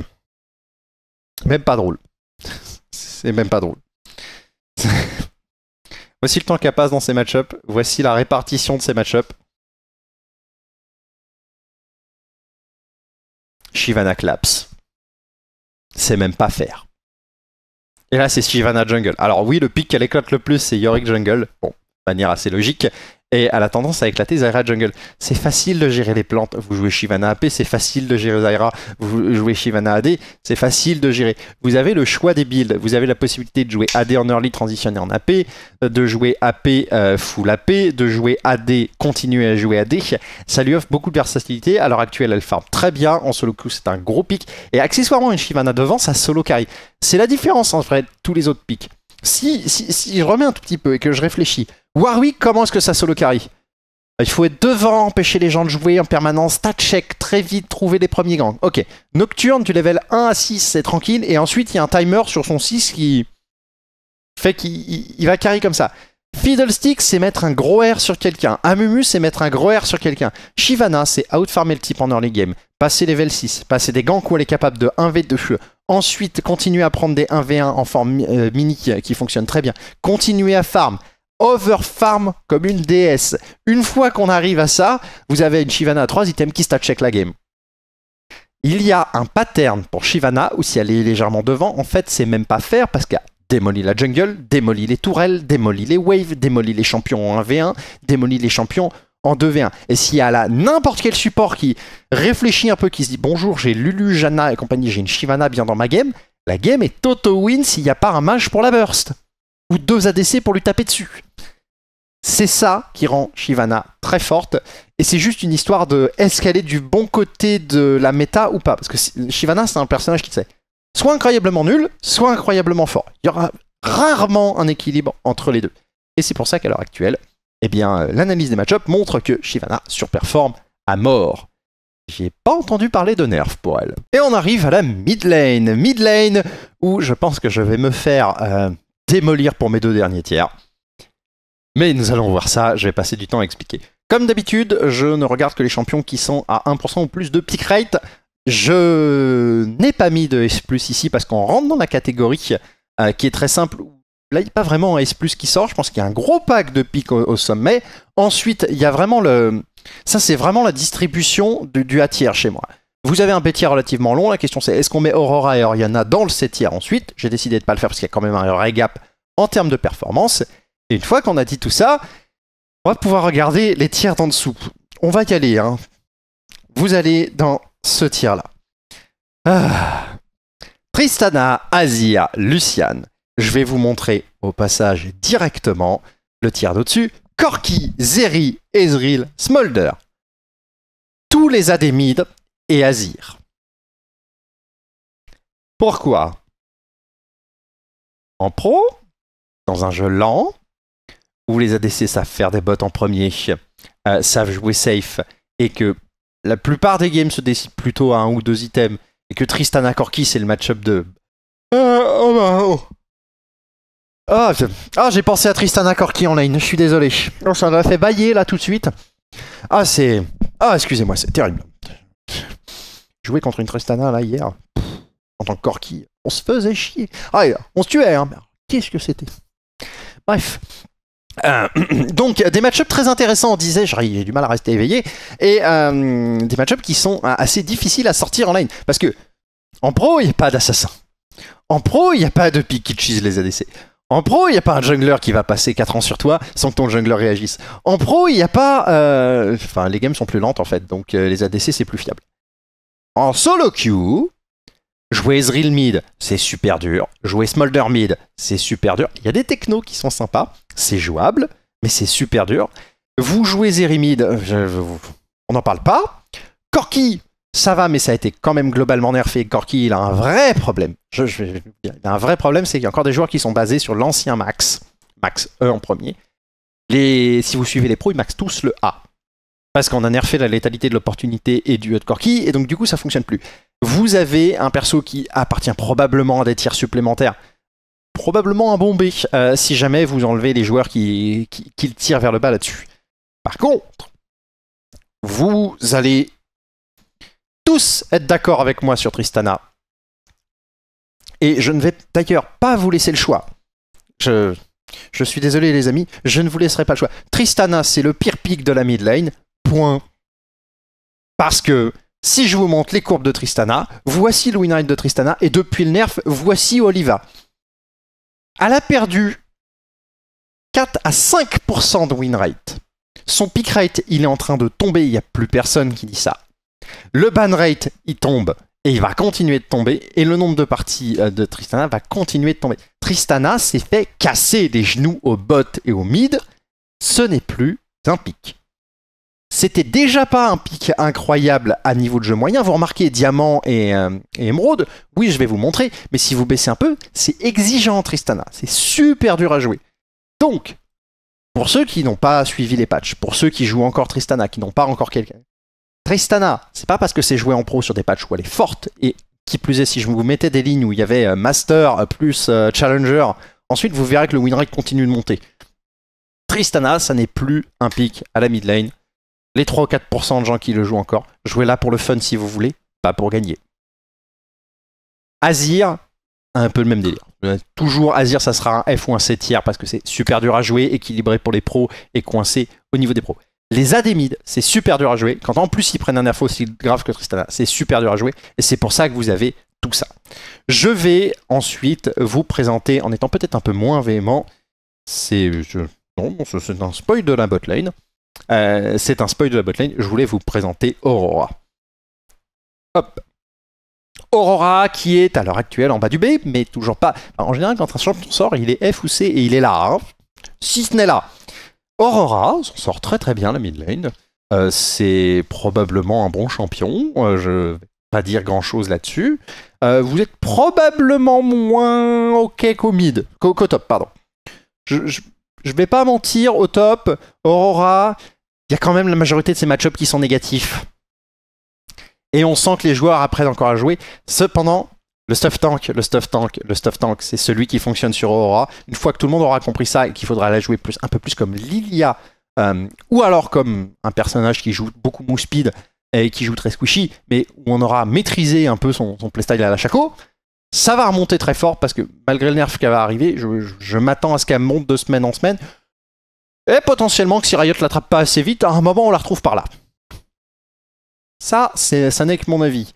même pas drôle. c'est même pas drôle. voici le temps qu'elle passe dans ces match-ups, voici la répartition de ces match-ups. Shivana Claps. C'est même pas faire. Et là, c'est Shivana Jungle. Alors oui, le pic qu'elle éclate le plus, c'est Yorick Jungle. Bon, de manière assez logique et elle a tendance à éclater Zyra jungle. C'est facile de gérer les plantes, vous jouez Shivana AP, c'est facile de gérer Zyra, vous jouez Shivana AD, c'est facile de gérer. Vous avez le choix des builds, vous avez la possibilité de jouer AD en early transitionner en AP, euh, de jouer AP euh, full AP, de jouer AD, continuer à jouer AD. Ça lui offre beaucoup de versatilité, à l'heure actuelle elle farm très bien, en solo queue c'est un gros pic, et accessoirement une Shivana devant, ça solo carry. C'est la différence entre tous les autres pics. Si, si, si je remets un tout petit peu et que je réfléchis, Warwick comment est-ce que ça solo carry. Bah, il faut être devant, empêcher les gens de jouer en permanence, stat check, très vite, trouver les premiers gangs. Ok. Nocturne, tu level 1 à 6, c'est tranquille. Et ensuite, il y a un timer sur son 6 qui fait qu'il va carry comme ça. Fiddlestick, c'est mettre un gros R sur quelqu'un. Amumu, c'est mettre un gros R sur quelqu'un. Shivana, c'est outfarmer le type en early game. Passer level 6, passer des gangs où elle est capable de 1v2. Ensuite, continuer à prendre des 1v1 en forme euh, mini qui, euh, qui fonctionne très bien. Continuer à farm, overfarm comme une déesse. Une fois qu'on arrive à ça, vous avez une Shivana à 3 items qui stat check la game. Il y a un pattern pour Shivana où si elle est légèrement devant, en fait, c'est même pas faire parce qu'elle démolit la jungle, démolit les tourelles, démolit les waves, démolit les champions en 1v1, démolit les champions en 2v1. Et s'il y a n'importe quel support qui réfléchit un peu, qui se dit bonjour, j'ai Lulu, Jana et compagnie, j'ai une Shivana bien dans ma game, la game est auto-win s'il n'y a pas un match pour la burst ou deux ADC pour lui taper dessus. C'est ça qui rend Shivana très forte. Et c'est juste une histoire de est-ce qu'elle est du bon côté de la méta ou pas. Parce que Shivana, c'est un personnage qui sait soit incroyablement nul, soit incroyablement fort. Il y aura rarement un équilibre entre les deux. Et c'est pour ça qu'à l'heure actuelle, eh bien, euh, l'analyse des match-ups montre que Shivana surperforme à mort. J'ai pas entendu parler de nerf pour elle. Et on arrive à la mid lane. Mid lane où je pense que je vais me faire euh, démolir pour mes deux derniers tiers. Mais nous allons voir ça, je vais passer du temps à expliquer. Comme d'habitude, je ne regarde que les champions qui sont à 1% ou plus de pick rate. Je n'ai pas mis de S+, ici parce qu'on rentre dans la catégorie euh, qui est très simple. Là, il n'y a pas vraiment un S+, qui sort. Je pense qu'il y a un gros pack de pics au, sommet. Ensuite, il y a vraiment le... Ça, c'est vraiment la distribution du, du tiers chez moi. Vous avez un bêtier relativement long. La question c'est est-ce qu'on met Aurora et Oriana dans le C-tiers ensuite J'ai décidé de ne pas le faire parce qu'il y a quand même un vrai gap en termes de performance. Et une fois qu'on a dit tout ça, on va pouvoir regarder les tiers d'en dessous. On va y aller. Hein. Vous allez dans ce tiers-là. Ah. Tristana, Asia, Luciane. Je vais vous montrer au passage directement le tiers d'au-dessus. Corki, Zeri, Ezril, Smolder. Tous les adémides et Azir. Pourquoi En pro, dans un jeu lent, où les ADC savent faire des bots en premier, euh, savent jouer safe, et que la plupart des games se décident plutôt à un ou deux items, et que Tristana Corki, c'est le match-up de... Euh, oh, bah, oh. Ah, ah, j'ai pensé à Tristana Corki en lane, je suis désolé. Ça m'a fait bailler là tout de suite. Ah, c'est... Ah, excusez-moi, c'est terrible joué contre une Tristana là hier, en tant que Corki, on se faisait chier. Ah, on se tuait, hein. Qu'est-ce que c'était Bref. Euh, donc euh, des match-ups très intéressants, on disait, j'ai du mal à rester éveillé, et euh, des match-ups qui sont assez difficiles à sortir en ligne, parce que en pro, il n'y a pas d'assassin. En pro, il n'y a pas de pick qui cheese les ADC. En pro, il n'y a pas un jungler qui va passer 4 ans sur toi sans que ton jungler réagisse. En pro, il n'y a pas... Enfin, les games sont plus lentes en fait, donc les ADC c'est plus fiable. En solo queue, jouer Ezreal mid, c'est super dur. Jouer Smolder mid, c'est super dur. Il y a des technos qui sont sympas, c'est jouable, mais c'est super dur. Vous jouez Zeri mid, euh, on n'en parle pas. Corki, ça va, mais ça a été quand même globalement nerfé. Corki, il a un vrai problème. il a un vrai problème, c'est qu'il y a encore des joueurs qui sont basés sur l'ancien Max. Max E en premier. Les, si vous suivez les pros, ils maxent tous le A parce qu'on a nerfé la létalité de l'opportunité et du hot-corky, et donc du coup ça fonctionne plus. Vous avez un perso qui appartient probablement à des tirs supplémentaires, probablement un bombé euh, si jamais vous enlevez les joueurs qui, qui, tirent vers le bas là-dessus. Par contre, vous allez tous être d'accord avec moi sur Tristana. Et je ne vais d'ailleurs pas vous laisser le choix. Je, je suis désolé les amis, je ne vous laisserai pas le choix. Tristana, c'est le pire pick de la mid lane parce que si je vous montre les courbes de Tristana, voici le win rate de Tristana, et depuis le nerf, voici Oliva. Elle a perdu 4 à 5% de win rate. Son pick rate, il est en train de tomber, il n'y a plus personne qui dit ça. Le ban rate, il tombe, et il va continuer de tomber, et le nombre de parties euh, de Tristana va continuer de tomber. Tristana s'est fait casser des genoux au bot et au mid, ce n'est plus un pick. C'était déjà pas un pic incroyable à niveau de jeu moyen. Vous remarquez diamant euh, et, émeraude. Oui, je vais vous montrer. Mais si vous baissez un peu, c'est exigeant, Tristana. C'est super dur à jouer. Donc, pour ceux qui n'ont pas suivi les patchs, pour ceux qui jouent encore Tristana, qui n'ont pas encore quelqu'un, Tristana, c'est pas parce que c'est joué en pro sur des patchs où elle est forte, et qui plus est, si je vous mettais des lignes où il y avait euh, Master euh, plus Challenger, ensuite vous verrez que le winrate continue de monter. Tristana, ça n'est plus un pic à la mid lane, les 3 ou 4% de gens qui le jouent encore, jouez là pour le fun si vous voulez, pas pour gagner. Azir, un peu le même délire. Euh, toujours Azir, ça sera un F ou un C tiers parce que c'est super dur à jouer, équilibré pour les pros et coincé au niveau des pros. Les adémides, c'est super dur à jouer. Quand en plus ils prennent un info aussi grave que Tristana, c'est super dur à jouer. Et c'est pour ça que vous avez tout ça. Je vais ensuite vous présenter, en étant peut-être un peu moins véhément, c'est... Non, c'est un spoil de la botlane. Euh, c'est un spoil de la botlane. Je voulais vous présenter Aurora. Hop. Aurora qui est à l'heure actuelle en bas du B, mais toujours pas. en général, quand un champion sort, il est F ou C et il est là. Hein. si ce n'est là. Aurora sort très très bien la mid lane. Euh, c'est probablement un bon champion. ne euh, vais pas dire grand chose là-dessus. vous êtes probablement moins ok qu'au mid, top, pardon. je, je vais pas mentir, au top, Aurora, il y a quand même la majorité de ces match-ups qui sont négatifs. Et on sent que les joueurs apprennent encore à jouer. Cependant, le stuff tank, le stuff tank, le stuff tank, c'est celui qui fonctionne sur Aurora. Une fois que tout le monde aura compris ça et qu'il faudra la jouer plus, un peu plus comme Lilia, euh, ou alors comme un personnage qui joue beaucoup mou speed et qui joue très squishy, mais où on aura maîtrisé un peu son, son playstyle à la Chaco, ça va remonter très fort parce que malgré le nerf qui va arriver, je, m'attends à ce qu'elle monte de semaine en semaine. Et potentiellement que si Riot l'attrape pas assez vite, à un moment on la retrouve par là. Ça, ça n'est que mon avis.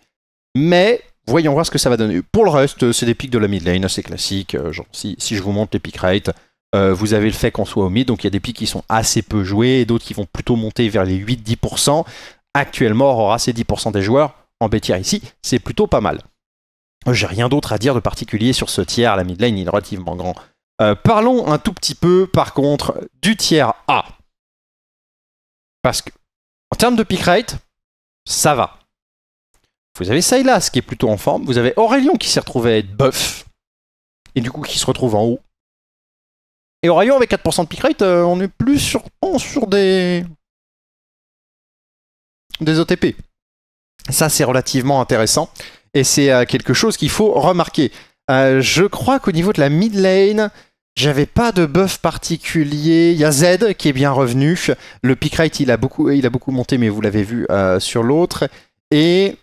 Mais voyons voir ce que ça va donner. Pour le reste, c'est des pics de la mid lane, c'est classique. Euh, genre, si, je vous montre les pick rates, euh, vous avez le fait qu'on soit au mid, donc il y a des pics qui sont assez peu joués et d'autres qui vont plutôt monter vers les 8-10%. Actuellement, Aurora, c'est 10% des joueurs. En bêtière ici, c'est plutôt pas mal. J'ai rien d'autre à dire de particulier sur ce tiers. La midlane il est relativement grand. Euh, parlons un tout petit peu, par contre, du tiers A. Parce que, en termes de pick rate, ça va. Vous avez Silas qui est plutôt en forme. Vous avez Aurelion qui s'est retrouvé à être buff. Et du coup, qui se retrouve en haut. Et Aurelion avec 4% de pick rate, euh, on est plus sur, sur des. des OTP. Ça, c'est relativement intéressant. Et c'est euh, quelque chose qu'il faut remarquer. Euh, je crois qu'au niveau de la mid lane, j'avais pas de buff particulier. Il y a Z qui est bien revenu. Le pick il a beaucoup, il a beaucoup monté, mais vous l'avez vu euh, sur l'autre. Et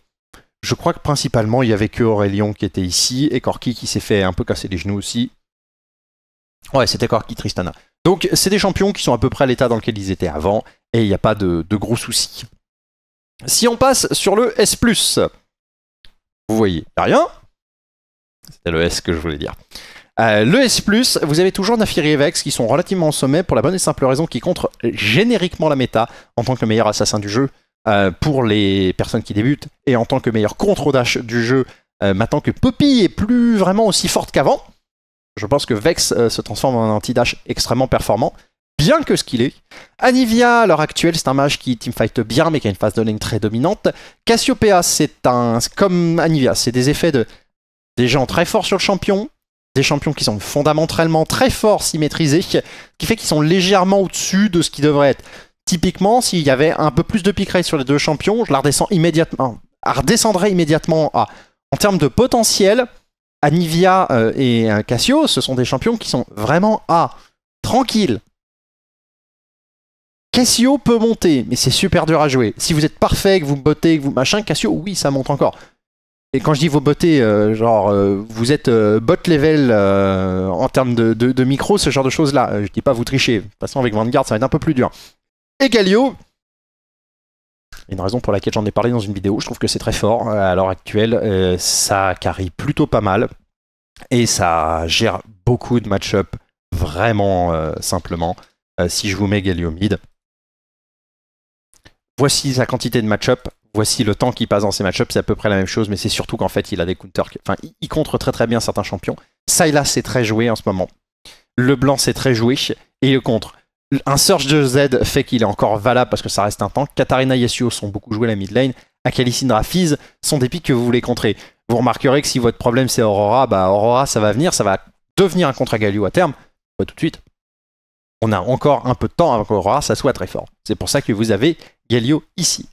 je crois que principalement, il y avait que Aurélion qui était ici et Corki qui s'est fait un peu casser les genoux aussi. Ouais, c'était Corki Tristana. Donc, c'est des champions qui sont à peu près à l'état dans lequel ils étaient avant et il n'y a pas de, de, gros soucis. Si on passe sur le S vous voyez, rien. C'était le S que je voulais dire. Euh, le S+, vous avez toujours Nafiri et Vex qui sont relativement au sommet pour la bonne et simple raison qu'ils contre génériquement la méta en tant que meilleur assassin du jeu euh, pour les personnes qui débutent et en tant que meilleur contre-dash du jeu euh, maintenant que Poppy est plus vraiment aussi forte qu'avant. Je pense que Vex se transforme en un anti-dash extrêmement performant bien que ce qu'il est. Anivia, à l'heure actuelle, c'est un mage qui teamfight bien, mais qui a une phase de lane très dominante. Cassiopea, c'est un. Comme Anivia, c'est des effets de. Des gens très forts sur le champion, des champions qui sont fondamentalement très forts, symétrisés, ce qui fait qu'ils sont légèrement au-dessus de ce qui devrait être. Typiquement, s'il y avait un peu plus de pick rate sur les deux champions, je la immédiatement, redescendrais immédiatement à. En termes de potentiel, Anivia euh, et euh, Cassio, ce sont des champions qui sont vraiment à tranquille. Cassio peut monter, mais c'est super dur à jouer. Si vous êtes parfait, que vous bottez, que vous machin, Cassio, oui, ça monte encore. Et quand je dis vous bottez, euh, genre, euh, vous êtes euh, bot level en termes de, micro, ce genre de choses-là. je dis pas vous trichez. De toute façon, avec Vanguard, ça va être un peu plus dur. Et Galio, une raison pour laquelle j'en ai parlé dans une vidéo, je trouve que c'est très fort. À l'heure actuelle, ça carie plutôt pas mal. Et ça gère beaucoup de match-up vraiment simplement. si je vous mets Galio mid, voici sa quantité de match-up, voici le temps qu'il passe dans ces match-up, c'est à peu près la même chose, mais c'est surtout qu'en fait, il a des counters, enfin, il contre très très bien certains champions. Sylas c'est très joué en ce moment. Le blanc, c'est très joué, et le contre. Un Surge de Z fait qu'il est encore valable parce que ça reste un temps, Katarina Yasuo sont beaucoup joués à la mid lane. Akali Rafiz sont des pics que vous voulez contrer. Vous remarquerez que si votre problème c'est Aurora, bah Aurora ça va venir, ça va devenir un contre Galio à terme. Pas tout de suite. On a encore un peu de temps avant qu'Aurora ça soit très fort. C'est pour ça que vous avez Galio ici.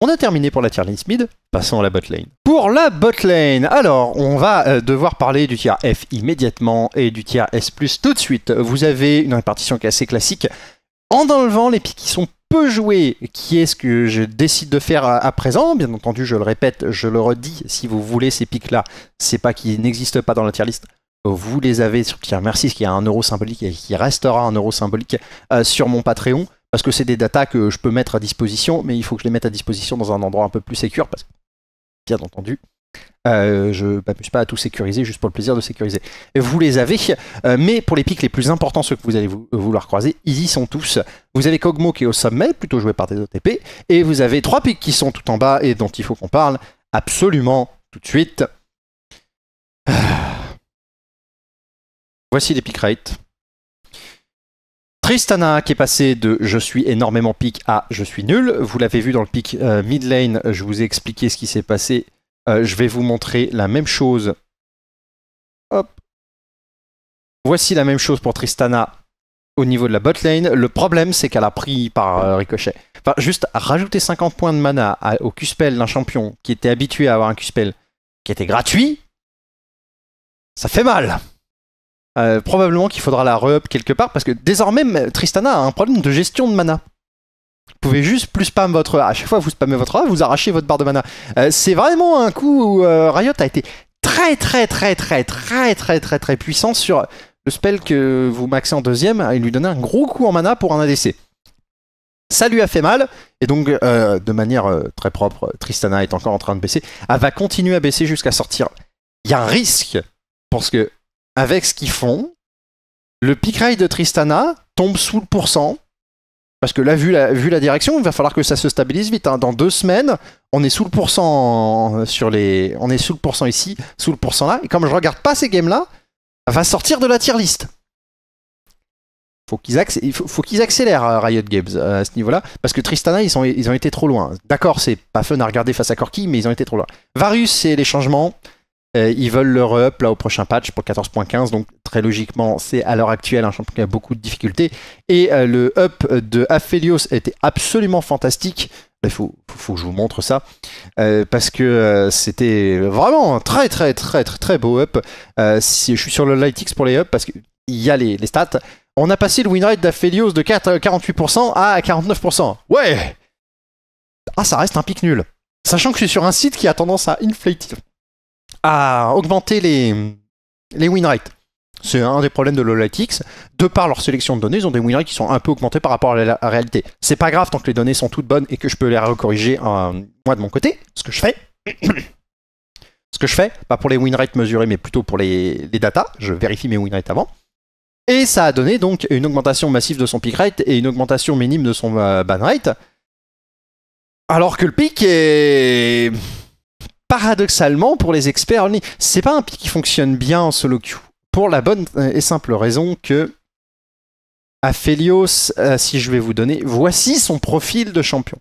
On a terminé pour la tier list mid, passons à la bot lane. Pour la bot lane, alors on va euh, devoir parler du tier F immédiatement et du tier S+, tout de suite. Vous avez une répartition qui est assez classique, en enlevant les pics qui sont peu joués, qui est ce que je décide de faire euh, à présent. Bien entendu, je le répète, je le redis, si vous voulez ces pics-là, c'est pas qu'ils n'existent pas dans la tier list, vous les avez sur tier Merci, qui a un euro symbolique et qui restera un euro symbolique euh, sur mon Patreon parce que c'est des datas que je peux mettre à disposition, mais il faut que je les mette à disposition dans un endroit un peu plus sécurisé, parce que, bien entendu, euh, je ne m'amuse pas à tout sécuriser juste pour le plaisir de sécuriser. Vous les avez, euh, mais pour les pics les plus importants, ceux que vous allez vouloir croiser, ils y sont tous. Vous avez Kogmo qui est au sommet, plutôt joué par des OTP, et vous avez trois pics qui sont tout en bas et dont il faut qu'on parle absolument tout de suite. Voici les pics rates. Tristana qui est passé de je suis énormément pique à je suis nul. Vous l'avez vu dans le pic euh, mid lane, je vous ai expliqué ce qui s'est passé. Euh, je vais vous montrer la même chose. Hop. Voici la même chose pour Tristana au niveau de la bot lane. Le problème, c'est qu'elle a pris par euh, ricochet. Enfin, juste rajouter 50 points de mana au q d'un champion qui était habitué à avoir un q qui était gratuit, ça fait mal. Euh, probablement qu'il faudra la re-up quelque part, parce que désormais, Tristana a un problème de gestion de mana. Vous pouvez juste plus spam votre A. À chaque fois que vous spammez votre A, vous arrachez votre barre de mana. Euh, c'est vraiment un coup où euh, Riot a été très très très très très très très très puissant sur le spell que vous maxez en deuxième et lui donner un gros coup en mana pour un ADC. Ça lui a fait mal, et donc de manière très propre, Tristana est encore en train de baisser. Elle va continuer à baisser jusqu'à sortir. Il y a un risque, parce que avec ce qu'ils font. Le pick ride de Tristana tombe sous le pourcent. Parce que là, vu la, vu la direction, il va falloir que ça se stabilise vite. Hein. Dans deux semaines, on est sous le pourcent sur les. On est sous le pourcent ici, sous le pourcent là. Et comme je regarde pas ces games-là, va sortir de la tier list. Faut qu'ils faut, qu'ils accélèrent euh, Riot Games euh, à ce niveau-là, parce que Tristana, ils, ils ont été trop loin. D'accord, c'est pas fun à regarder face à Corki, mais ils ont été trop loin. Varus, c'est les changements. Euh, ils veulent leur up là au prochain patch pour 14.15, donc très logiquement, c'est à l'heure actuelle un hein, champion qui a beaucoup de difficultés. Et euh, le up de Aphelios était absolument fantastique. Il faut, que je vous montre ça euh, parce que c'était vraiment un très très très très très beau up. si, je suis sur le Lightix pour les up parce qu'il y a les, stats. On a passé le win rate d'Aphelios de 48% à 49%. Ouais Ah, ça reste un pic nul. Sachant que je suis sur un site qui a tendance à inflater, à augmenter les, les win rates. C'est un des problèmes de Lolitex. De par leur sélection de données, ils ont des win qui sont un peu augmentés par rapport à la réalité. C'est pas grave tant que les données sont toutes bonnes et que je peux les recorriger euh, moi de mon côté, ce que je fais. ce que je fais, pas bah, pour les win rates mesurés, mais plutôt pour les, les datas. Je vérifie mes win rates avant. Et ça a donné donc une augmentation massive de son peak rate et une augmentation minime de son euh, ban rate. Alors que le pic est paradoxalement, pour les experts c'est pas un pick qui fonctionne bien en solo queue. Pour la bonne et simple raison que Aphelios, euh, si je vais vous donner, voici son profil de champion.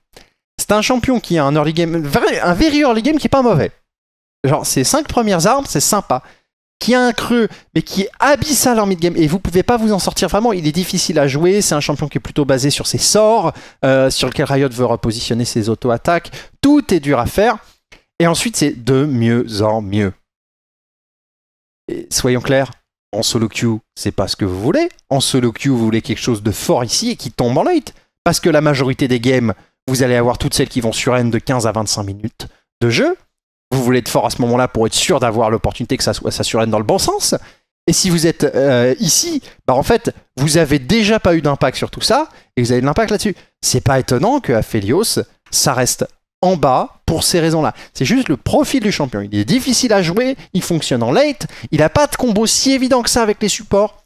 C'est un champion qui a un early game, un very early game qui est pas mauvais. Genre, ses cinq premières armes, c'est sympa. Qui a un creux, mais qui est abyssal en mid-game, et vous pouvez pas vous en sortir vraiment, il est difficile à jouer, c'est un champion qui est plutôt basé sur ses sorts, euh, sur lequel Riot veut repositionner ses auto-attaques, tout est dur à faire. Et ensuite, c'est de mieux en mieux. soyons clairs, en solo queue, c'est pas ce que vous voulez. En solo queue, vous voulez quelque chose de fort ici et qui tombe en late. Parce que la majorité des games, vous allez avoir toutes celles qui vont sur de 15 à 25 minutes de jeu. Vous voulez être fort à ce moment-là pour être sûr d'avoir l'opportunité que ça, soit, dans le bon sens. Et si vous êtes euh, ici, bah en fait, vous avez déjà pas eu d'impact sur tout ça et vous avez de l'impact là-dessus. C'est pas étonnant que Felios, ça reste en bas pour ces raisons-là. C'est juste le profil du champion. Il est difficile à jouer, il fonctionne en late, il n'a pas de combo si évident que ça avec les supports.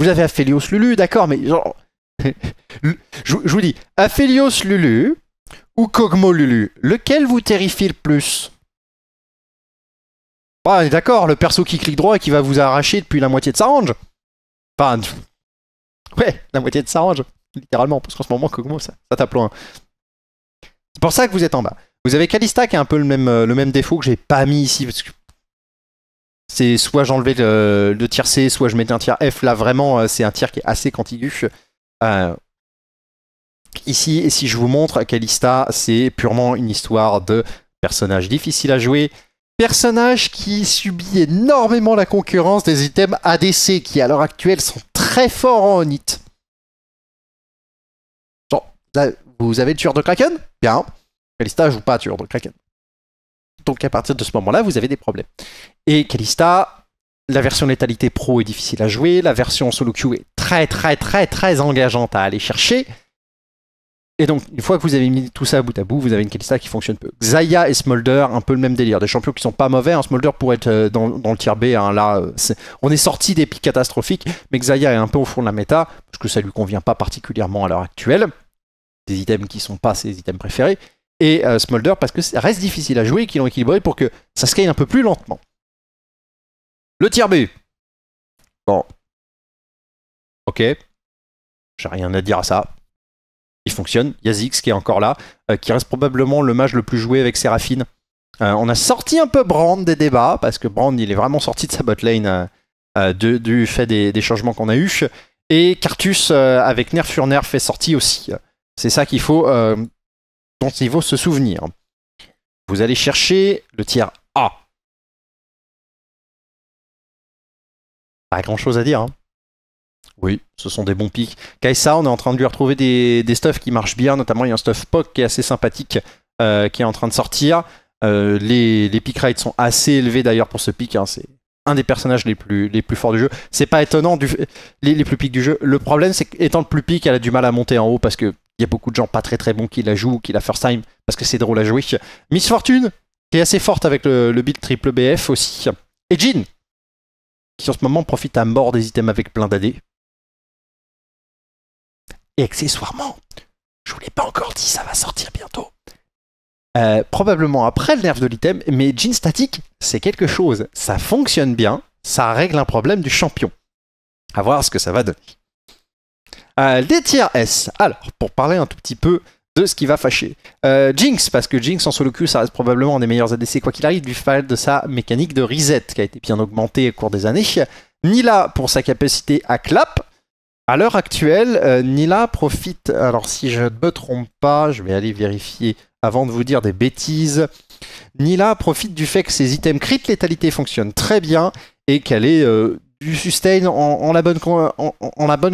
Vous avez Aphelios Lulu, d'accord, mais je, vous dis, Aphelios Lulu ou Cogmo Lulu, lequel vous terrifie le plus Bah, d'accord, le perso qui clique droit et qui va vous arracher depuis la moitié de sa range. Enfin, ouais, la moitié de sa range, littéralement, parce qu'en ce moment, Kog'Maw, ça, ça tape loin. C'est pour ça que vous êtes en bas. Vous avez Kalista qui a un peu le même, euh, le même défaut que j'ai pas mis ici parce c'est soit j'enlevais le, tir C, soit je mettais un tir F. Là vraiment euh, c'est un tir qui est assez contigu. Euh, ici, et si je vous montre Kalista, c'est purement une histoire de personnage difficile à jouer. Personnage qui subit énormément la concurrence des items ADC qui à l'heure actuelle sont très forts en hit. Genre, là, vous avez le tueur de Kraken Bien. Kalista joue pas tueur de Kraken. Donc à partir de ce moment-là, vous avez des problèmes. Et Kalista, la version létalité pro est difficile à jouer, la version solo queue est très très très très engageante à aller chercher. Et donc, une fois que vous avez mis tout ça bout à bout, vous avez une Kalista qui fonctionne peu. Xayah et Smolder, un peu le même délire. Des champions qui sont pas mauvais. Hein. Smolder pourrait être euh, dans, le tier B. Hein. Là, euh, on est sorti des pics catastrophiques, mais Xayah est un peu au fond de la méta, parce que ça lui convient pas particulièrement à l'heure actuelle des items qui sont pas ses items préférés, et euh, Smolder parce que ça reste difficile à jouer et qu'ils l'ont équilibré pour que ça scale un peu plus lentement. Le tir B. Bon. Ok. J'ai rien à dire à ça. Il fonctionne. Yazix qui est encore là, euh, qui reste probablement le mage le plus joué avec Séraphine. Euh, on a sorti un peu Brand des débats, parce que Brand, il est vraiment sorti de sa botlane euh, du fait des, changements qu'on a eu Et Cartus, avec nerf sur nerf, est sorti aussi. C'est ça qu'il faut, euh, il faut se souvenir. Vous allez chercher le tiers A. Pas grand chose à dire. Hein. Oui, ce sont des bons pics. Kaisa, on est en train de lui retrouver des, des stuffs qui marchent bien, notamment il y a un stuff POC qui est assez sympathique, euh, qui est en train de sortir. Euh, les, les pick sont assez élevés d'ailleurs pour ce pic. Hein. c'est un des personnages les plus, les plus forts du jeu. C'est pas étonnant, du, les, les plus pics du jeu. Le problème, c'est qu'étant le plus pic, elle a du mal à monter en haut parce que il y a beaucoup de gens pas très très bons qui la jouent, qui la first time, parce que c'est drôle à jouer. Miss Fortune, qui est assez forte avec le, build triple BF aussi. Et Jean, qui en ce moment profite à mort des items avec plein d'AD. Et accessoirement, je vous l'ai pas encore dit, ça va sortir bientôt. Euh, probablement après le nerf de l'item, mais Jean statique, c'est quelque chose. Ça fonctionne bien, ça règle un problème du champion. A voir ce que ça va donner. Euh, des tiers S. Alors, pour parler un tout petit peu de ce qui va fâcher. Euh, Jinx, parce que Jinx en solo queue, ça reste probablement un des meilleurs ADC quoi qu'il arrive, du fait de sa mécanique de reset qui a été bien augmentée au cours des années. Nila pour sa capacité à clap. À l'heure actuelle, euh, Nila profite. Alors, si je ne me trompe pas, je vais aller vérifier avant de vous dire des bêtises. Nila profite du fait que ses items crit létalité fonctionnent très bien et qu'elle est du sustain en, la bonne,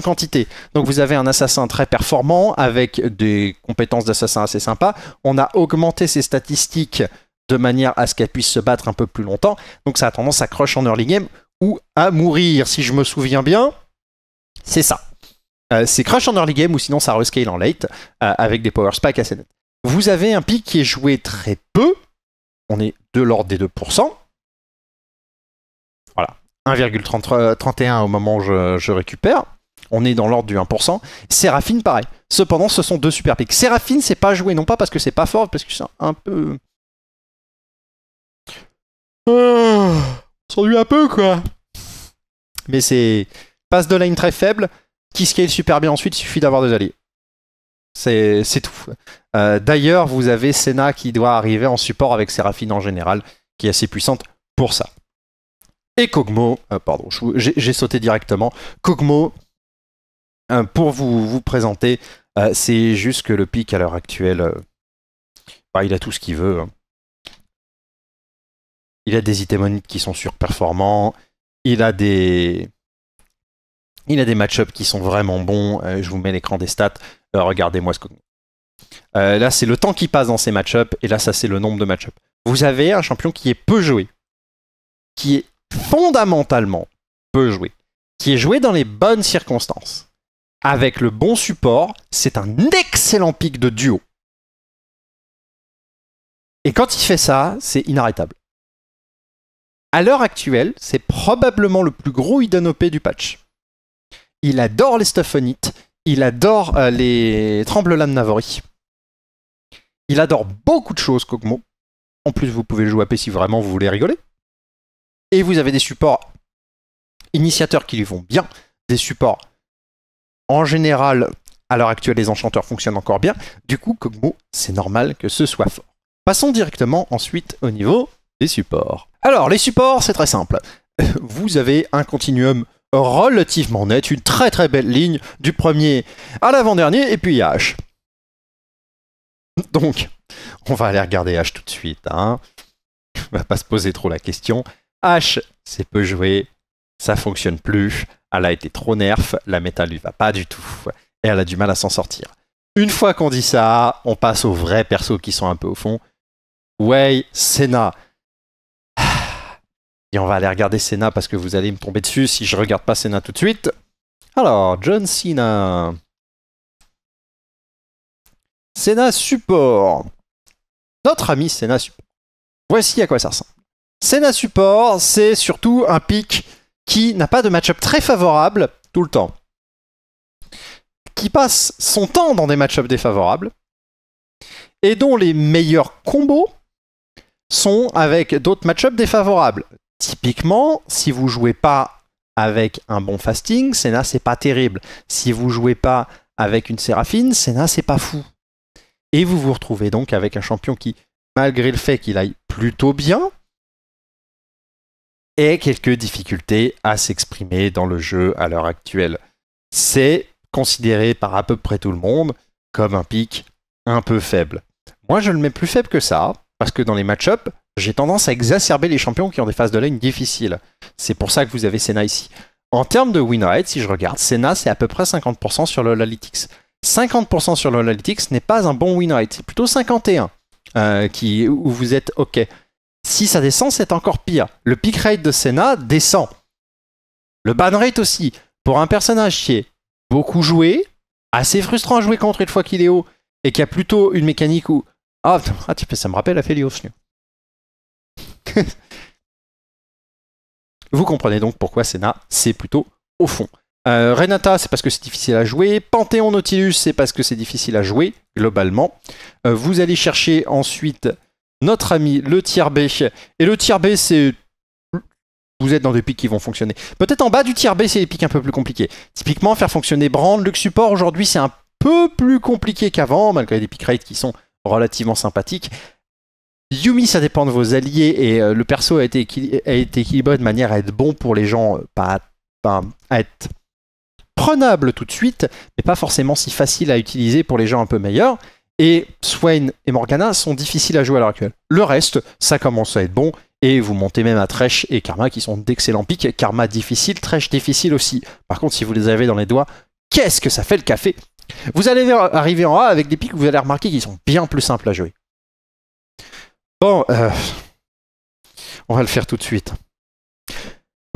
quantité. Donc vous avez un assassin très performant avec des compétences d'assassin assez sympas. On a augmenté ses statistiques de manière à ce qu'elle puisse se battre un peu plus longtemps. Donc ça a tendance à crush en early game ou à mourir. Si je me souviens bien, c'est ça. Euh, c'est crush en early game ou sinon ça rescale en late euh, avec des power spikes assez nets. Vous avez un pic qui est joué très peu. On est de l'ordre des 2%. 1,31 euh, au moment où je, récupère. On est dans l'ordre du 1%. Séraphine, pareil. Cependant, ce sont deux super pics. Séraphine, c'est pas joué, non pas parce que c'est pas fort, parce que c'est un peu. on ah, un peu, quoi. Mais c'est. Passe de lane très faible, qui scale super bien ensuite, il suffit d'avoir deux alliés. C'est tout. Euh, d'ailleurs, vous avez Senna qui doit arriver en support avec Séraphine en général, qui est assez puissante pour ça et Kogmo. Euh, pardon, j'ai sauté directement. Kogmo, euh, pour vous, vous présenter, euh, c'est juste que le pic à l'heure actuelle, bah, il a tout ce qu'il veut. Hein. Il a des Itémonides qui sont surperformants. Il a des. Il a des match-ups qui sont vraiment bons. je vous mets l'écran des stats. Regardez-moi ce Kogmo. là, c'est le temps qui passe dans ces match-ups. Et là, ça, c'est le nombre de match-ups. Vous avez un champion qui est peu joué. Qui est fondamentalement peut jouer, qui est joué dans les bonnes circonstances, avec le bon support, c'est un excellent pic de duo. Et quand il fait ça, c'est inarrêtable. À l'heure actuelle, c'est probablement le plus gros hidden OP du patch. Il adore les stuffonites, il adore euh, les tremble de Navori. Il adore beaucoup de choses, Kogmo. En plus, vous pouvez le jouer à si vraiment vous voulez rigoler et vous avez des supports initiateurs qui lui vont bien, des supports en général, à l'heure actuelle, les enchanteurs fonctionnent encore bien. Du coup, c'est normal que ce soit fort. Passons directement ensuite au niveau des supports. Alors, les supports, c'est très simple. Vous avez un continuum relativement net, une très très belle ligne du premier à l'avant-dernier, et puis H. Donc, on va aller regarder H tout de suite. On hein. On va pas se poser trop la question. H, c'est peu joué, ça fonctionne plus, elle a été trop nerf, la méta lui va pas du tout, et elle a du mal à s'en sortir. Une fois qu'on dit ça, on passe aux vrais persos qui sont un peu au fond. Way, Senna. Et on va aller regarder Senna parce que vous allez me tomber dessus si je regarde pas Senna tout de suite. Alors, John Cena. Senna support. Notre ami Senna support. Voici à quoi ça ressemble. C'est support, c'est surtout un pick qui n'a pas de match-up très favorable tout le temps. Qui passe son temps dans des match-up défavorables. Et dont les meilleurs combos sont avec d'autres match-up défavorables. Typiquement, si vous jouez pas avec un bon fasting, Senna c'est pas terrible. Si vous jouez pas avec une Séraphine, Senna c'est pas fou. Et vous vous retrouvez donc avec un champion qui, malgré le fait qu'il aille plutôt bien, et quelques difficultés à s'exprimer dans le jeu à l'heure actuelle. C'est considéré par à peu près tout le monde comme un pic un peu faible. Moi, je le mets plus faible que ça, parce que dans les match-ups, j'ai tendance à exacerber les champions qui ont des phases de lane difficiles. C'est pour ça que vous avez Senna ici. En termes de win rate, si je regarde, Senna, c'est à peu près 50% sur l'Olalytics. 50% sur l'Olalytics n'est pas un bon win rate, c'est plutôt 51% euh, où vous êtes OK. Si ça descend, c'est encore pire. Le pick rate de Senna descend. Le ban rate aussi. Pour un personnage qui est beaucoup joué, assez frustrant à jouer contre une fois qu'il est haut, et qui a plutôt une mécanique où. Ah, ah ça me rappelle la Vous comprenez donc pourquoi Senna, c'est plutôt au fond. Euh, Renata, c'est parce que c'est difficile à jouer. Panthéon Nautilus, c'est parce que c'est difficile à jouer, globalement. Euh, vous allez chercher ensuite notre ami le tiers B. Et le tiers B, c'est vous êtes dans des pics qui vont fonctionner. Peut-être en bas du tiers B, c'est des pics un peu plus compliqués. Typiquement, faire fonctionner Brand, Lux Support, aujourd'hui, c'est un peu plus compliqué qu'avant, malgré des pics rates qui sont relativement sympathiques. Yumi, ça dépend de vos alliés, et euh, le perso a été, équilibré de manière à être bon pour les gens, euh, pas, pas, à être prenable tout de suite, mais pas forcément si facile à utiliser pour les gens un peu meilleurs et Swain et Morgana sont difficiles à jouer à l'heure actuelle. Le reste, ça commence à être bon, et vous montez même à Trèche et Karma qui sont d'excellents pics. Karma difficile, Trèche difficile aussi. Par contre, si vous les avez dans les doigts, qu'est-ce que ça fait le café Vous allez arriver en A avec des pics que vous allez remarquer qu'ils sont bien plus simples à jouer. Bon, euh, on va le faire tout de suite.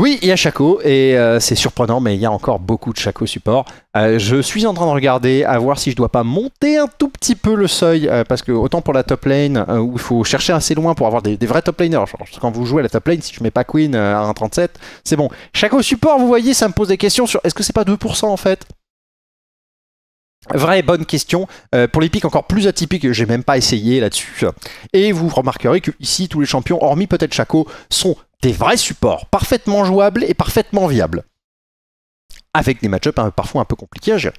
Oui, il y a Chaco, et euh, c'est surprenant, mais il y a encore beaucoup de Chaco support. Euh, je suis en train de regarder, à voir si je dois pas monter un tout petit peu le seuil, euh, parce que autant pour la top lane, où il faut chercher assez loin pour avoir des, vrais top laners, quand vous jouez à la top lane, si je mets pas Queen à 1.37, c'est bon. Shaco support, vous voyez, ça me pose des questions sur, est-ce que c'est pas 2% en fait Vraie bonne question. pour les pics encore plus atypiques, j'ai même pas essayé là-dessus. Et vous remarquerez que ici, tous les champions, hormis peut-être Chaco, sont des vrais supports, parfaitement jouables et parfaitement viables. Avec des match-ups hein, parfois un peu compliqués à gérer.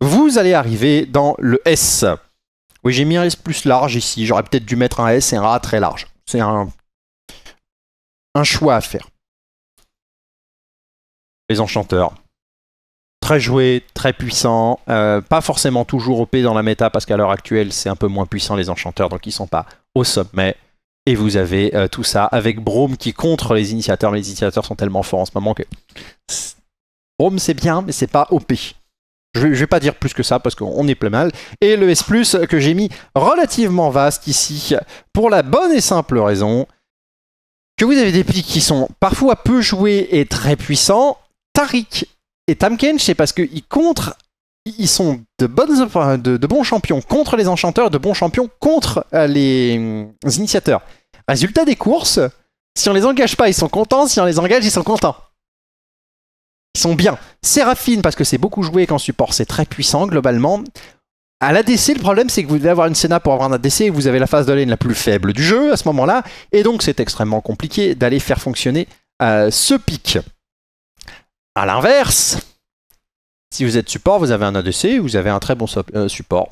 Vous allez arriver dans le S. Oui, j'ai mis un S plus large ici. J'aurais peut-être dû mettre un S et un A très large. C'est un, choix à faire. Les enchanteurs. Très joués, très puissants. Euh, pas forcément toujours OP dans la méta parce qu'à l'heure actuelle, c'est un peu moins puissant les enchanteurs, donc ils sont pas au sommet. Et vous avez euh, tout ça avec Brome qui contre les initiateurs, mais les initiateurs sont tellement forts en ce moment que. Brome c'est bien, mais c'est pas OP. Je vais pas dire plus que ça parce qu'on est plus mal. Et le S, que j'ai mis relativement vaste ici, pour la bonne et simple raison que vous avez des pics qui sont parfois peu joués et très puissants. Tariq et Tamken, c'est parce qu'ils contre ils sont de, de, bons champions contre les enchanteurs, de bons champions contre euh, les, hum, initiateurs. Résultat des courses, si on les engage pas, ils sont contents, si on les engage, ils sont contents. Ils sont bien. Séraphine, parce que c'est beaucoup joué qu'en support, c'est très puissant globalement. À l'ADC, le problème, c'est que vous devez avoir une Senna pour avoir un ADC et vous avez la phase de lane la plus faible du jeu à ce moment-là. Et donc, c'est extrêmement compliqué d'aller faire fonctionner euh, ce pic. À l'inverse, si vous êtes support, vous avez un ADC, vous avez un très bon euh, support.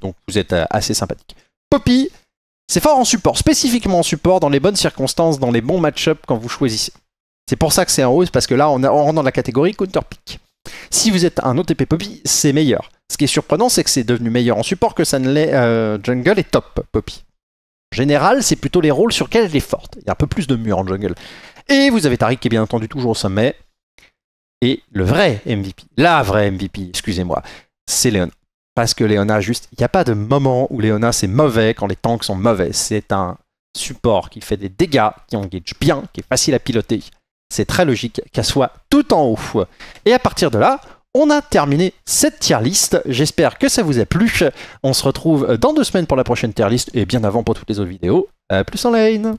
Donc vous êtes euh, assez sympathique. Poppy, c'est fort en support, spécifiquement en support, dans les bonnes circonstances, dans les bons match ups quand vous choisissez. C'est pour ça que c'est en hausse, parce que là, on, rentre dans la catégorie counter-pick. Si vous êtes un OTP Poppy, c'est meilleur. Ce qui est surprenant, c'est que c'est devenu meilleur en support que ça ne l'est euh, jungle et top Poppy. En général, c'est plutôt les rôles sur lesquels elle est forte. Il y a un peu plus de mur en jungle. Et vous avez Tariq qui est bien entendu toujours au sommet. Et le vrai MVP, la vraie MVP, excusez-moi, c'est Léona. Parce que Léona, juste, il n'y a pas de moment où Léona c'est mauvais quand les tanks sont mauvais. C'est un support qui fait des dégâts, qui engage bien, qui est facile à piloter. C'est très logique qu'elle soit tout en haut. Et à partir de là, on a terminé cette tier list. J'espère que ça vous a plu. On se retrouve dans deux semaines pour la prochaine tier list et bien avant pour toutes les autres vidéos. plus en lane